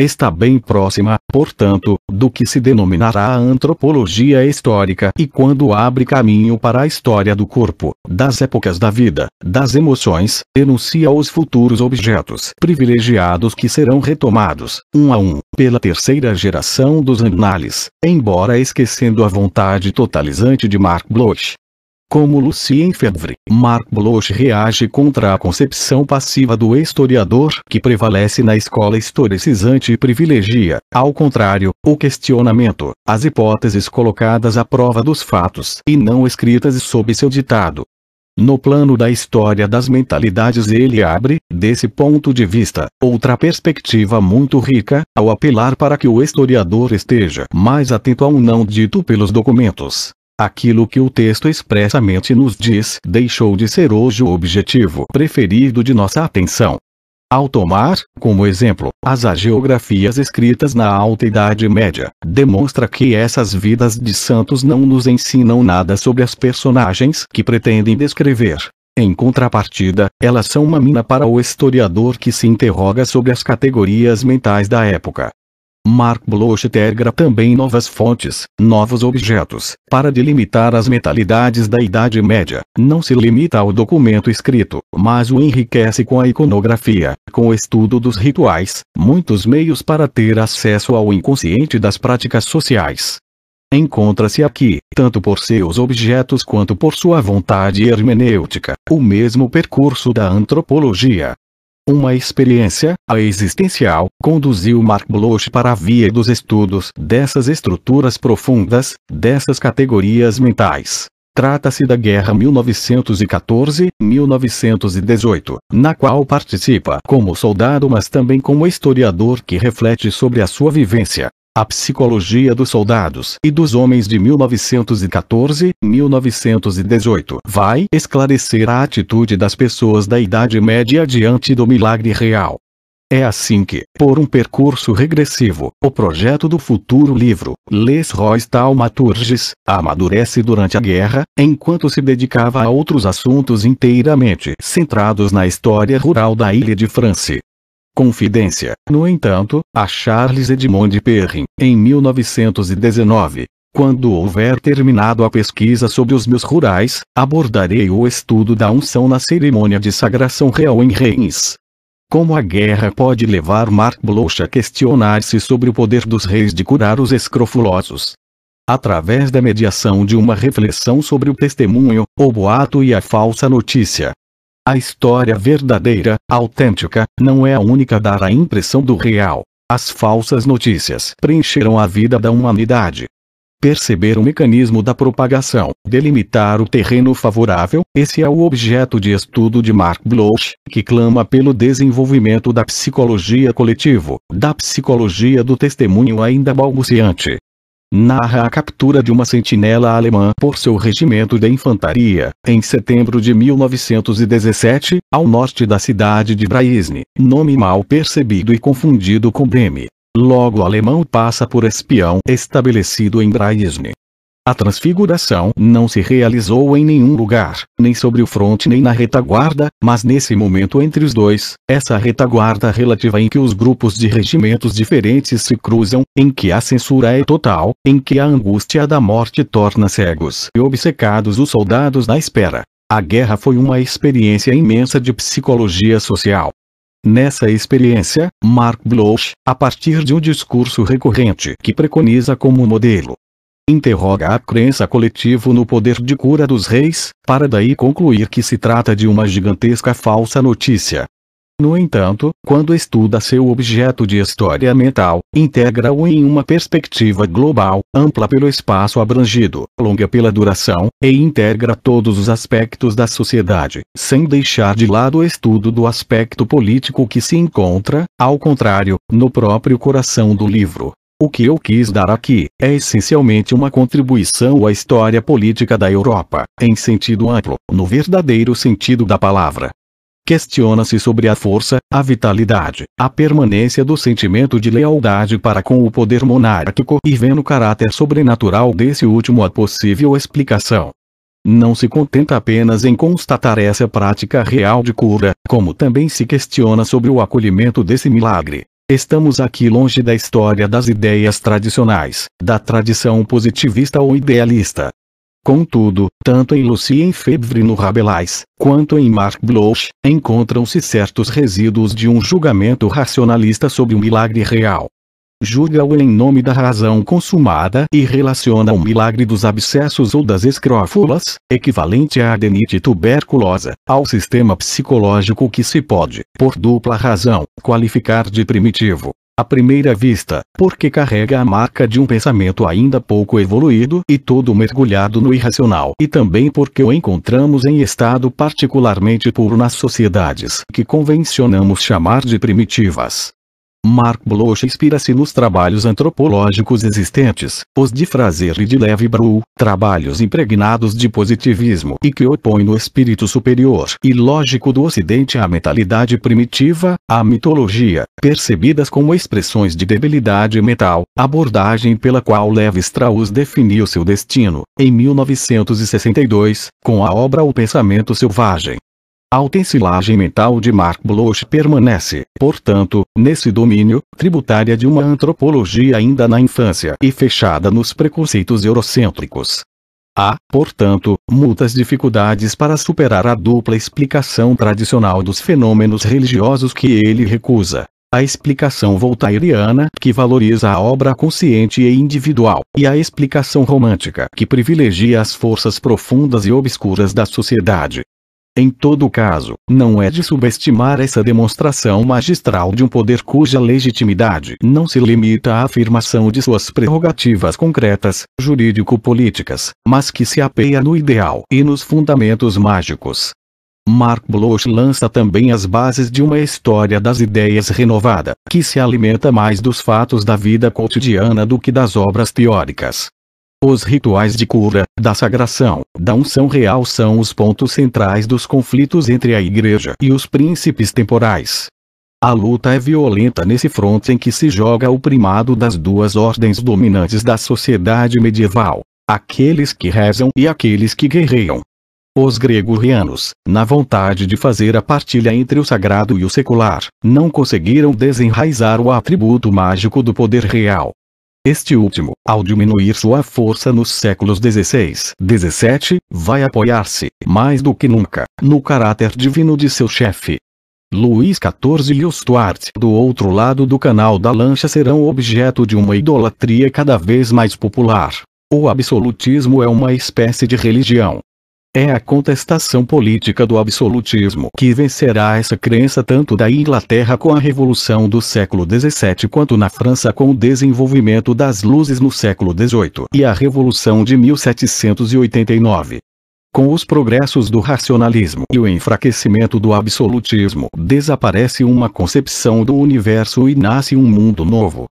está bem próxima, portanto, do que se denominará a antropologia histórica e quando abre caminho para a história do corpo, das épocas da vida, das emoções, enuncia os futuros objetos privilegiados que serão retomados, um a um, pela terceira geração dos annales, embora esquecendo a vontade totalizante de Mark Bloch, como Lucien Febvre, Marc Bloch reage contra a concepção passiva do historiador que prevalece na escola historicizante e privilegia, ao contrário, o questionamento, as hipóteses colocadas à prova dos fatos e não escritas sob seu ditado. No plano da história das mentalidades ele abre, desse ponto de vista, outra perspectiva muito rica, ao apelar para que o historiador esteja mais atento ao não dito pelos documentos, Aquilo que o texto expressamente nos diz deixou de ser hoje o objetivo preferido de nossa atenção. Ao tomar, como exemplo, as geografias escritas na Alta Idade Média, demonstra que essas vidas de santos não nos ensinam nada sobre as personagens que pretendem descrever. Em contrapartida, elas são uma mina para o historiador que se interroga sobre as categorias mentais da época, Mark Bloch integra também novas fontes, novos objetos, para delimitar as mentalidades da Idade Média. Não se limita ao documento escrito, mas o enriquece com a iconografia, com o estudo dos rituais, muitos meios para ter acesso ao inconsciente das práticas sociais. Encontra-se aqui, tanto por seus objetos quanto por sua vontade hermenêutica, o mesmo percurso da antropologia, uma experiência, a existencial, conduziu Mark Bloch para a via dos estudos dessas estruturas profundas, dessas categorias mentais. Trata-se da Guerra 1914-1918, na qual participa como soldado mas também como historiador que reflete sobre a sua vivência. A Psicologia dos Soldados e dos Homens de 1914-1918 vai esclarecer a atitude das pessoas da Idade Média diante do milagre real. É assim que, por um percurso regressivo, o projeto do futuro livro, Les Rois Talmaturges, amadurece durante a guerra, enquanto se dedicava a outros assuntos inteiramente centrados na história rural da Ilha de France. Confidência. No entanto, a Charles Edmond Perrin, em 1919, quando houver terminado a pesquisa sobre os meus rurais, abordarei o estudo da unção na cerimônia de sagração real em Reims. Como a guerra pode levar Mark Bloch a questionar-se sobre o poder dos reis de curar os escrofulosos? Através da mediação de uma reflexão sobre o testemunho, o boato e a falsa notícia, a história verdadeira, autêntica, não é a única a dar a impressão do real. As falsas notícias preencheram a vida da humanidade. Perceber o mecanismo da propagação, delimitar o terreno favorável, esse é o objeto de estudo de Mark Bloch, que clama pelo desenvolvimento da psicologia coletivo, da psicologia do testemunho ainda balbuciante, narra a captura de uma sentinela alemã por seu regimento de infantaria, em setembro de 1917, ao norte da cidade de Braisne, nome mal percebido e confundido com Breme. Logo o alemão passa por espião estabelecido em Braisne. A transfiguração não se realizou em nenhum lugar, nem sobre o fronte nem na retaguarda, mas nesse momento entre os dois, essa retaguarda relativa em que os grupos de regimentos diferentes se cruzam, em que a censura é total, em que a angústia da morte torna cegos e obcecados os soldados na espera. A guerra foi uma experiência imensa de psicologia social. Nessa experiência, Mark Bloch, a partir de um discurso recorrente que preconiza como modelo interroga a crença coletiva no poder de cura dos reis, para daí concluir que se trata de uma gigantesca falsa notícia. No entanto, quando estuda seu objeto de história mental, integra-o em uma perspectiva global, ampla pelo espaço abrangido, longa pela duração, e integra todos os aspectos da sociedade, sem deixar de lado o estudo do aspecto político que se encontra, ao contrário, no próprio coração do livro. O que eu quis dar aqui é essencialmente uma contribuição à história política da Europa, em sentido amplo, no verdadeiro sentido da palavra. Questiona-se sobre a força, a vitalidade, a permanência do sentimento de lealdade para com o poder monárquico e vê no caráter sobrenatural desse último a possível explicação. Não se contenta apenas em constatar essa prática real de cura, como também se questiona sobre o acolhimento desse milagre, Estamos aqui longe da história das ideias tradicionais, da tradição positivista ou idealista. Contudo, tanto em Lucien Febvre no Rabelais, quanto em Marc Bloch, encontram-se certos resíduos de um julgamento racionalista sobre o milagre real julga-o em nome da razão consumada e relaciona o milagre dos abscessos ou das escrófulas, equivalente à adenite tuberculosa, ao sistema psicológico que se pode, por dupla razão, qualificar de primitivo. À primeira vista, porque carrega a marca de um pensamento ainda pouco evoluído e todo mergulhado no irracional, e também porque o encontramos em estado particularmente puro nas sociedades que convencionamos chamar de primitivas. Mark Bloch inspira-se nos trabalhos antropológicos existentes, os de Fraser e de Levi Brühl, trabalhos impregnados de positivismo e que opõem o espírito superior e lógico do Ocidente à mentalidade primitiva, à mitologia, percebidas como expressões de debilidade mental, abordagem pela qual Levi Strauss definiu seu destino, em 1962, com a obra O Pensamento Selvagem. A utensilagem mental de Marc Bloch permanece, portanto, nesse domínio, tributária de uma antropologia ainda na infância e fechada nos preconceitos eurocêntricos. Há, portanto, muitas dificuldades para superar a dupla explicação tradicional dos fenômenos religiosos que ele recusa. A explicação voltairiana, que valoriza a obra consciente e individual, e a explicação romântica, que privilegia as forças profundas e obscuras da sociedade. Em todo caso, não é de subestimar essa demonstração magistral de um poder cuja legitimidade não se limita à afirmação de suas prerrogativas concretas, jurídico-políticas, mas que se apeia no ideal e nos fundamentos mágicos. Mark Bloch lança também as bases de uma história das ideias renovada, que se alimenta mais dos fatos da vida cotidiana do que das obras teóricas. Os rituais de cura, da sagração, da unção real são os pontos centrais dos conflitos entre a igreja e os príncipes temporais. A luta é violenta nesse fronte em que se joga o primado das duas ordens dominantes da sociedade medieval, aqueles que rezam e aqueles que guerreiam. Os gregorianos, na vontade de fazer a partilha entre o sagrado e o secular, não conseguiram desenraizar o atributo mágico do poder real, este último, ao diminuir sua força nos séculos 16, 17, vai apoiar-se, mais do que nunca, no caráter divino de seu chefe. Luís XIV e o Stuart do outro lado do canal da lancha serão objeto de uma idolatria cada vez mais popular. O absolutismo é uma espécie de religião, é a contestação política do absolutismo que vencerá essa crença tanto da Inglaterra com a Revolução do século XVII quanto na França com o desenvolvimento das luzes no século XVIII e a Revolução de 1789. Com os progressos do racionalismo e o enfraquecimento do absolutismo, desaparece uma concepção do universo e nasce um mundo novo,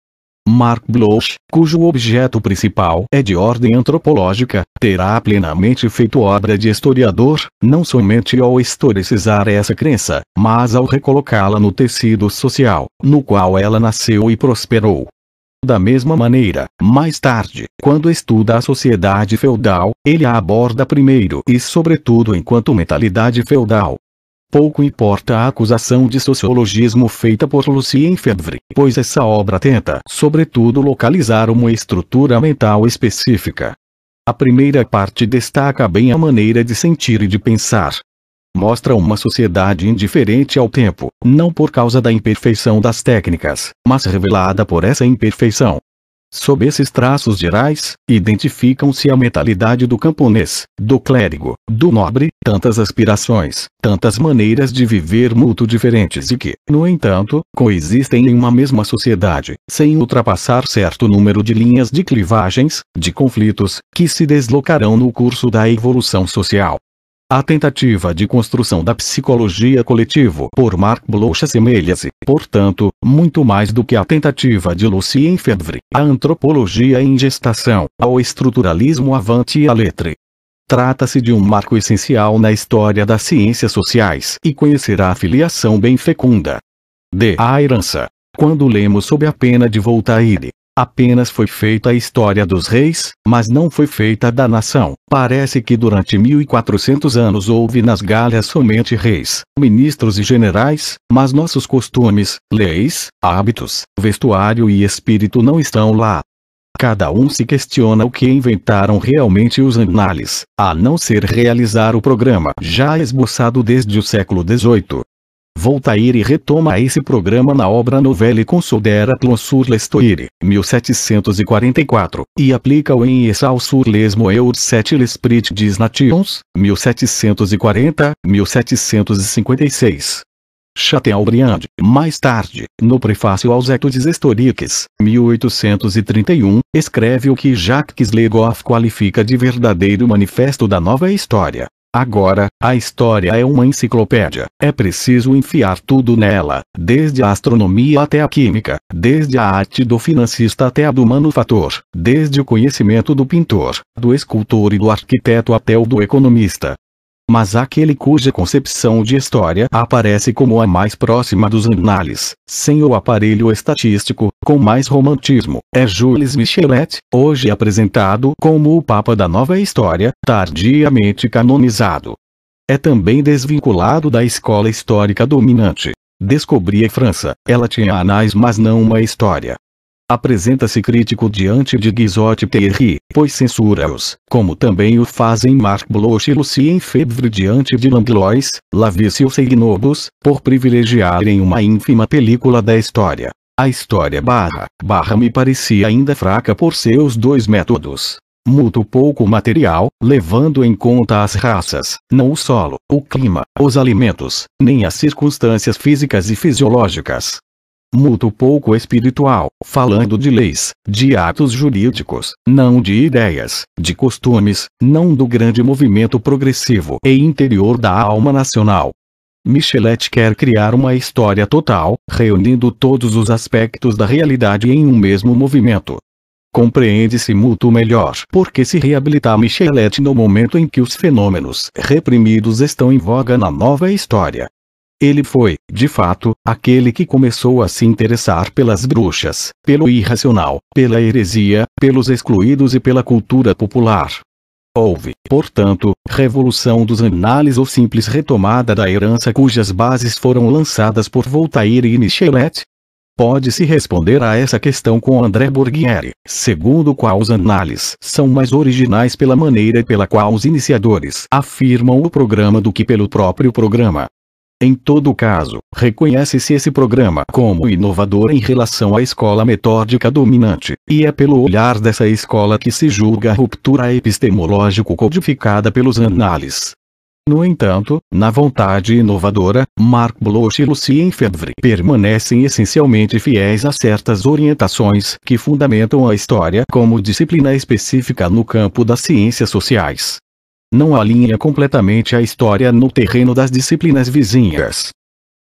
Mark Bloch, cujo objeto principal é de ordem antropológica, terá plenamente feito obra de historiador, não somente ao historicizar essa crença, mas ao recolocá-la no tecido social, no qual ela nasceu e prosperou. Da mesma maneira, mais tarde, quando estuda a sociedade feudal, ele a aborda primeiro e sobretudo enquanto mentalidade feudal, Pouco importa a acusação de sociologismo feita por Lucien Febvre, pois essa obra tenta, sobretudo, localizar uma estrutura mental específica. A primeira parte destaca bem a maneira de sentir e de pensar. Mostra uma sociedade indiferente ao tempo, não por causa da imperfeição das técnicas, mas revelada por essa imperfeição. Sob esses traços gerais, identificam-se a mentalidade do camponês, do clérigo, do nobre, tantas aspirações, tantas maneiras de viver muito diferentes e que, no entanto, coexistem em uma mesma sociedade, sem ultrapassar certo número de linhas de clivagens, de conflitos, que se deslocarão no curso da evolução social. A tentativa de construção da psicologia coletivo por Marc Bloch assemelha-se, portanto, muito mais do que a tentativa de Lucien Febvre, a antropologia em gestação, ao estruturalismo avante e à letre. Trata-se de um marco essencial na história das ciências sociais e conhecerá a filiação bem fecunda de a herança. Quando lemos sob a pena de Voltaire, Apenas foi feita a história dos reis, mas não foi feita a da nação. Parece que durante 1400 anos houve nas Galhas somente reis, ministros e generais, mas nossos costumes, leis, hábitos, vestuário e espírito não estão lá. Cada um se questiona o que inventaram realmente os anales, a não ser realizar o programa já esboçado desde o século XVIII. Voltaire retoma esse programa na obra Novelle Considération sur l'estoire, 1744, e aplica-o em Essal sur les moeurs et l'esprit des nations, 1740, 1756. Chateaubriand, mais tarde, no prefácio aos Etudes Historiques, 1831, escreve o que Jacques Legoff qualifica de verdadeiro manifesto da nova história. Agora, a história é uma enciclopédia, é preciso enfiar tudo nela, desde a astronomia até a química, desde a arte do financista até a do manufator, desde o conhecimento do pintor, do escultor e do arquiteto até o do economista, mas aquele cuja concepção de história aparece como a mais próxima dos annales, sem o aparelho estatístico, com mais romantismo, é Jules Michelet, hoje apresentado como o Papa da Nova História, tardiamente canonizado. É também desvinculado da escola histórica dominante. Descobri a França, ela tinha anais mas não uma história apresenta-se crítico diante de Guizot Thierry, pois censura-os, como também o fazem Marc Bloch e Lucien Febvre diante de Langlois, Lavicius e Gnobus, por privilegiarem uma ínfima película da história. A história barra, barra me parecia ainda fraca por seus dois métodos. Muito pouco material, levando em conta as raças, não o solo, o clima, os alimentos, nem as circunstâncias físicas e fisiológicas muito pouco espiritual, falando de leis, de atos jurídicos, não de ideias, de costumes, não do grande movimento progressivo e interior da alma nacional. Michelet quer criar uma história total, reunindo todos os aspectos da realidade em um mesmo movimento. Compreende-se muito melhor porque se reabilita Michelet no momento em que os fenômenos reprimidos estão em voga na nova história, ele foi, de fato, aquele que começou a se interessar pelas bruxas, pelo irracional, pela heresia, pelos excluídos e pela cultura popular. Houve, portanto, revolução dos Análises ou simples retomada da herança cujas bases foram lançadas por Voltaire e Michelet? Pode-se responder a essa questão com André Borghieri, segundo o qual os Análises são mais originais pela maneira pela qual os iniciadores afirmam o programa do que pelo próprio programa. Em todo caso, reconhece-se esse programa como inovador em relação à escola metódica dominante, e é pelo olhar dessa escola que se julga a ruptura epistemológico codificada pelos análises. No entanto, na vontade inovadora, Marc Bloch e Lucien Febvre permanecem essencialmente fiéis a certas orientações que fundamentam a história como disciplina específica no campo das ciências sociais não alinha completamente a história no terreno das disciplinas vizinhas.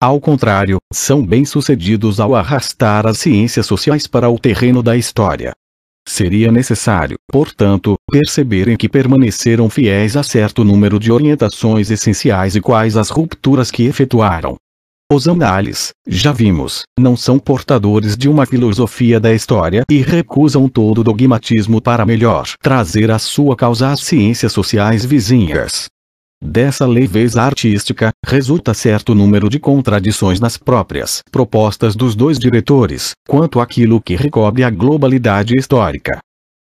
Ao contrário, são bem-sucedidos ao arrastar as ciências sociais para o terreno da história. Seria necessário, portanto, perceberem que permaneceram fiéis a certo número de orientações essenciais e quais as rupturas que efetuaram. Os análises já vimos, não são portadores de uma filosofia da história e recusam todo dogmatismo para melhor trazer a sua causa às ciências sociais vizinhas. Dessa leveza artística, resulta certo número de contradições nas próprias propostas dos dois diretores, quanto àquilo que recobre a globalidade histórica.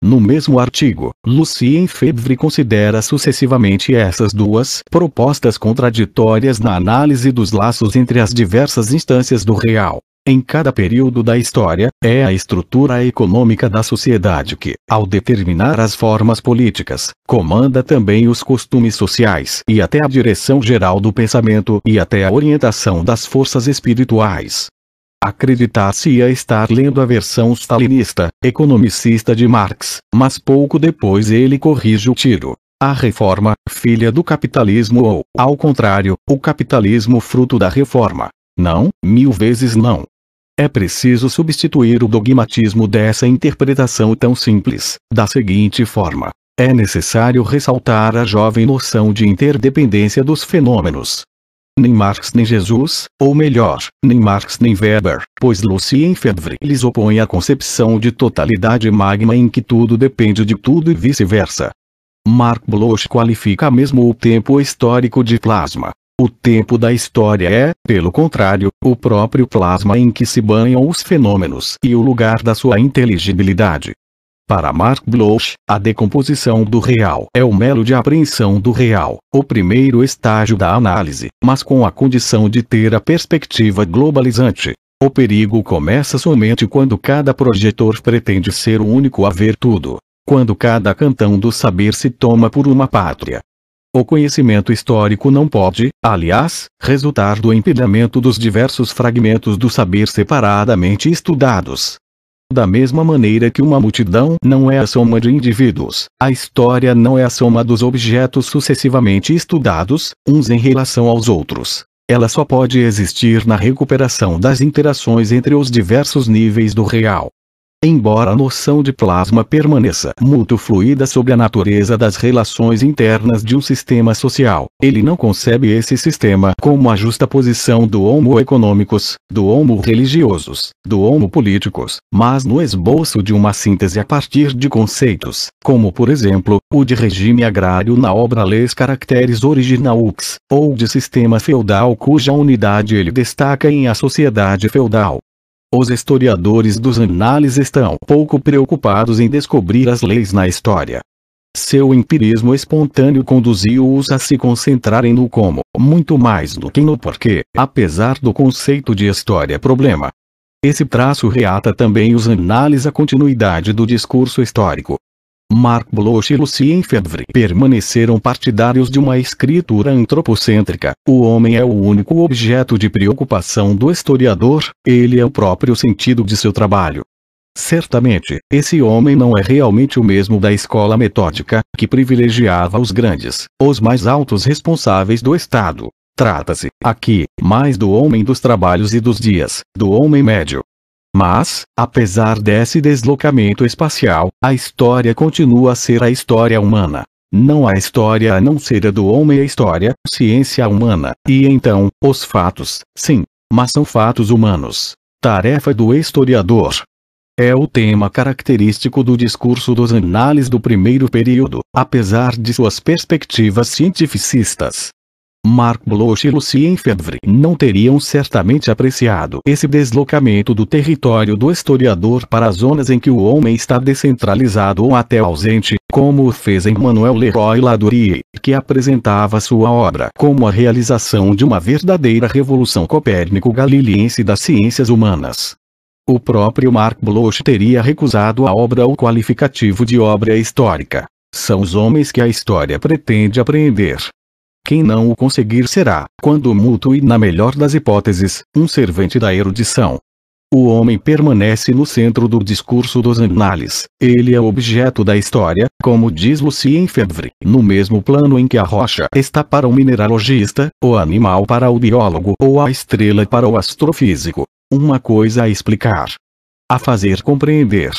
No mesmo artigo, Lucien Febvre considera sucessivamente essas duas propostas contraditórias na análise dos laços entre as diversas instâncias do real. Em cada período da história, é a estrutura econômica da sociedade que, ao determinar as formas políticas, comanda também os costumes sociais e até a direção geral do pensamento e até a orientação das forças espirituais. Acreditar-se-ia estar lendo a versão stalinista, economicista de Marx, mas pouco depois ele corrige o tiro. A reforma, filha do capitalismo ou, ao contrário, o capitalismo fruto da reforma. Não, mil vezes não. É preciso substituir o dogmatismo dessa interpretação tão simples, da seguinte forma. É necessário ressaltar a jovem noção de interdependência dos fenômenos, nem Marx nem Jesus, ou melhor, nem Marx nem Weber, pois Lucien Febvre lhes opõe a concepção de totalidade magma em que tudo depende de tudo e vice-versa. Mark Bloch qualifica mesmo o tempo histórico de plasma. O tempo da história é, pelo contrário, o próprio plasma em que se banham os fenômenos e o lugar da sua inteligibilidade. Para Mark Bloch, a decomposição do real é o melo de apreensão do real, o primeiro estágio da análise, mas com a condição de ter a perspectiva globalizante. O perigo começa somente quando cada projetor pretende ser o único a ver tudo, quando cada cantão do saber se toma por uma pátria. O conhecimento histórico não pode, aliás, resultar do empilhamento dos diversos fragmentos do saber separadamente estudados, da mesma maneira que uma multidão não é a soma de indivíduos, a história não é a soma dos objetos sucessivamente estudados, uns em relação aos outros. Ela só pode existir na recuperação das interações entre os diversos níveis do real. Embora a noção de plasma permaneça muito fluida sobre a natureza das relações internas de um sistema social, ele não concebe esse sistema como a justa posição do homo econômicos, do homo religiosos, do homo políticos, mas no esboço de uma síntese a partir de conceitos, como por exemplo, o de regime agrário na obra Les Caracteres Originaux, ou de sistema feudal cuja unidade ele destaca em A Sociedade Feudal, os historiadores dos análises estão pouco preocupados em descobrir as leis na história. Seu empirismo espontâneo conduziu-os a se concentrarem no como, muito mais do que no porquê, apesar do conceito de história-problema. Esse traço reata também os análises à continuidade do discurso histórico, Marc Bloch e Lucien Febvre permaneceram partidários de uma escritura antropocêntrica. O homem é o único objeto de preocupação do historiador, ele é o próprio sentido de seu trabalho. Certamente, esse homem não é realmente o mesmo da escola metódica, que privilegiava os grandes, os mais altos responsáveis do Estado. Trata-se, aqui, mais do homem dos trabalhos e dos dias, do homem médio, mas, apesar desse deslocamento espacial, a história continua a ser a história humana. Não a história a não ser a do homem a história, ciência humana, e então, os fatos, sim, mas são fatos humanos. Tarefa do historiador. É o tema característico do discurso dos anales do primeiro período, apesar de suas perspectivas cientificistas. Mark Bloch e Lucien Febvre não teriam certamente apreciado esse deslocamento do território do historiador para as zonas em que o homem está descentralizado ou até ausente, como o fez Emmanuel Leroy Ladurie, que apresentava sua obra como a realização de uma verdadeira revolução copérnico-galiliense das ciências humanas. O próprio Mark Bloch teria recusado a obra o qualificativo de obra histórica. São os homens que a história pretende apreender, quem não o conseguir será, quando mútuo e na melhor das hipóteses, um servente da erudição. O homem permanece no centro do discurso dos anales, ele é o objeto da história, como diz Lucien Febvre, no mesmo plano em que a rocha está para o mineralogista, o animal para o biólogo ou a estrela para o astrofísico. Uma coisa a explicar. A fazer compreender.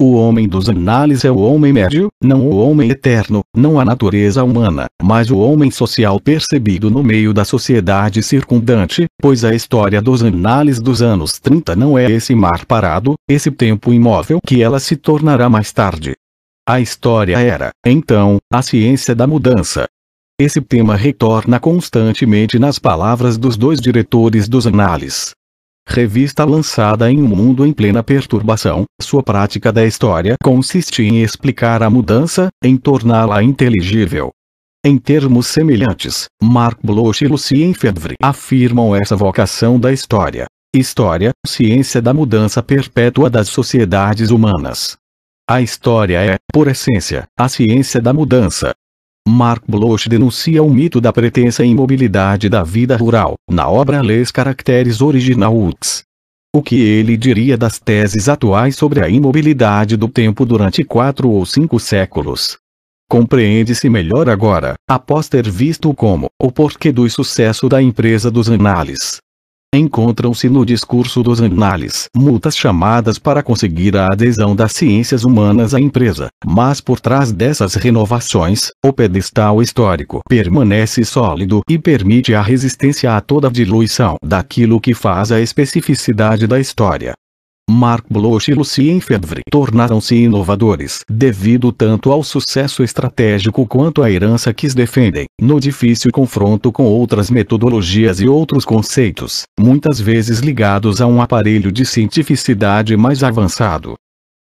O homem dos análises é o homem médio, não o homem eterno, não a natureza humana, mas o homem social percebido no meio da sociedade circundante, pois a história dos análises dos anos 30 não é esse mar parado, esse tempo imóvel que ela se tornará mais tarde. A história era, então, a ciência da mudança. Esse tema retorna constantemente nas palavras dos dois diretores dos análises. Revista lançada em um mundo em plena perturbação, sua prática da história consiste em explicar a mudança, em torná-la inteligível. Em termos semelhantes, Marc Bloch e Lucien Febvre afirmam essa vocação da história. História, ciência da mudança perpétua das sociedades humanas. A história é, por essência, a ciência da mudança, Mark Bloch denuncia o mito da pretensa imobilidade da vida rural, na obra Les Caracteres Original Ux. O que ele diria das teses atuais sobre a imobilidade do tempo durante quatro ou cinco séculos? Compreende-se melhor agora, após ter visto o como, o porquê do sucesso da empresa dos análises, encontram-se no discurso dos annales multas chamadas para conseguir a adesão das ciências humanas à empresa. Mas por trás dessas renovações, o pedestal histórico permanece sólido e permite a resistência a toda diluição daquilo que faz a especificidade da história. Mark Bloch e Lucien Febvre tornaram-se inovadores devido tanto ao sucesso estratégico quanto à herança que defendem. No difícil confronto com outras metodologias e outros conceitos, muitas vezes ligados a um aparelho de cientificidade mais avançado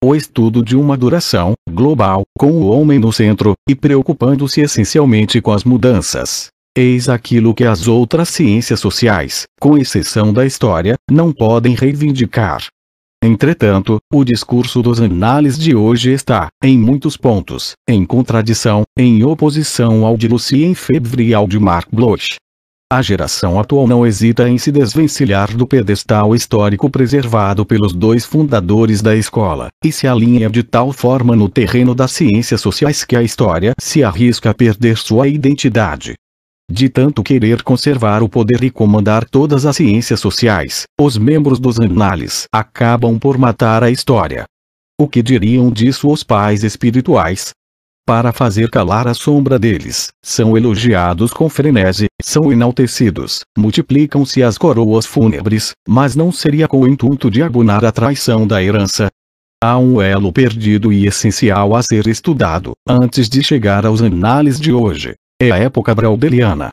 o estudo de uma duração global, com o homem no centro, e preocupando-se essencialmente com as mudanças. Eis aquilo que as outras ciências sociais, com exceção da história, não podem reivindicar. Entretanto, o discurso dos análises de hoje está, em muitos pontos, em contradição, em oposição ao de Lucien Febvre e ao de Marc Bloch. A geração atual não hesita em se desvencilhar do pedestal histórico preservado pelos dois fundadores da escola, e se alinha de tal forma no terreno das ciências sociais que a história se arrisca a perder sua identidade. De tanto querer conservar o poder e comandar todas as ciências sociais, os membros dos annales acabam por matar a história. O que diriam disso os pais espirituais? Para fazer calar a sombra deles, são elogiados com frenesi, são enaltecidos, multiplicam-se as coroas fúnebres, mas não seria com o intuito de abonar a traição da herança, Há um elo perdido e essencial a ser estudado, antes de chegar aos anales de hoje é a época braudeliana.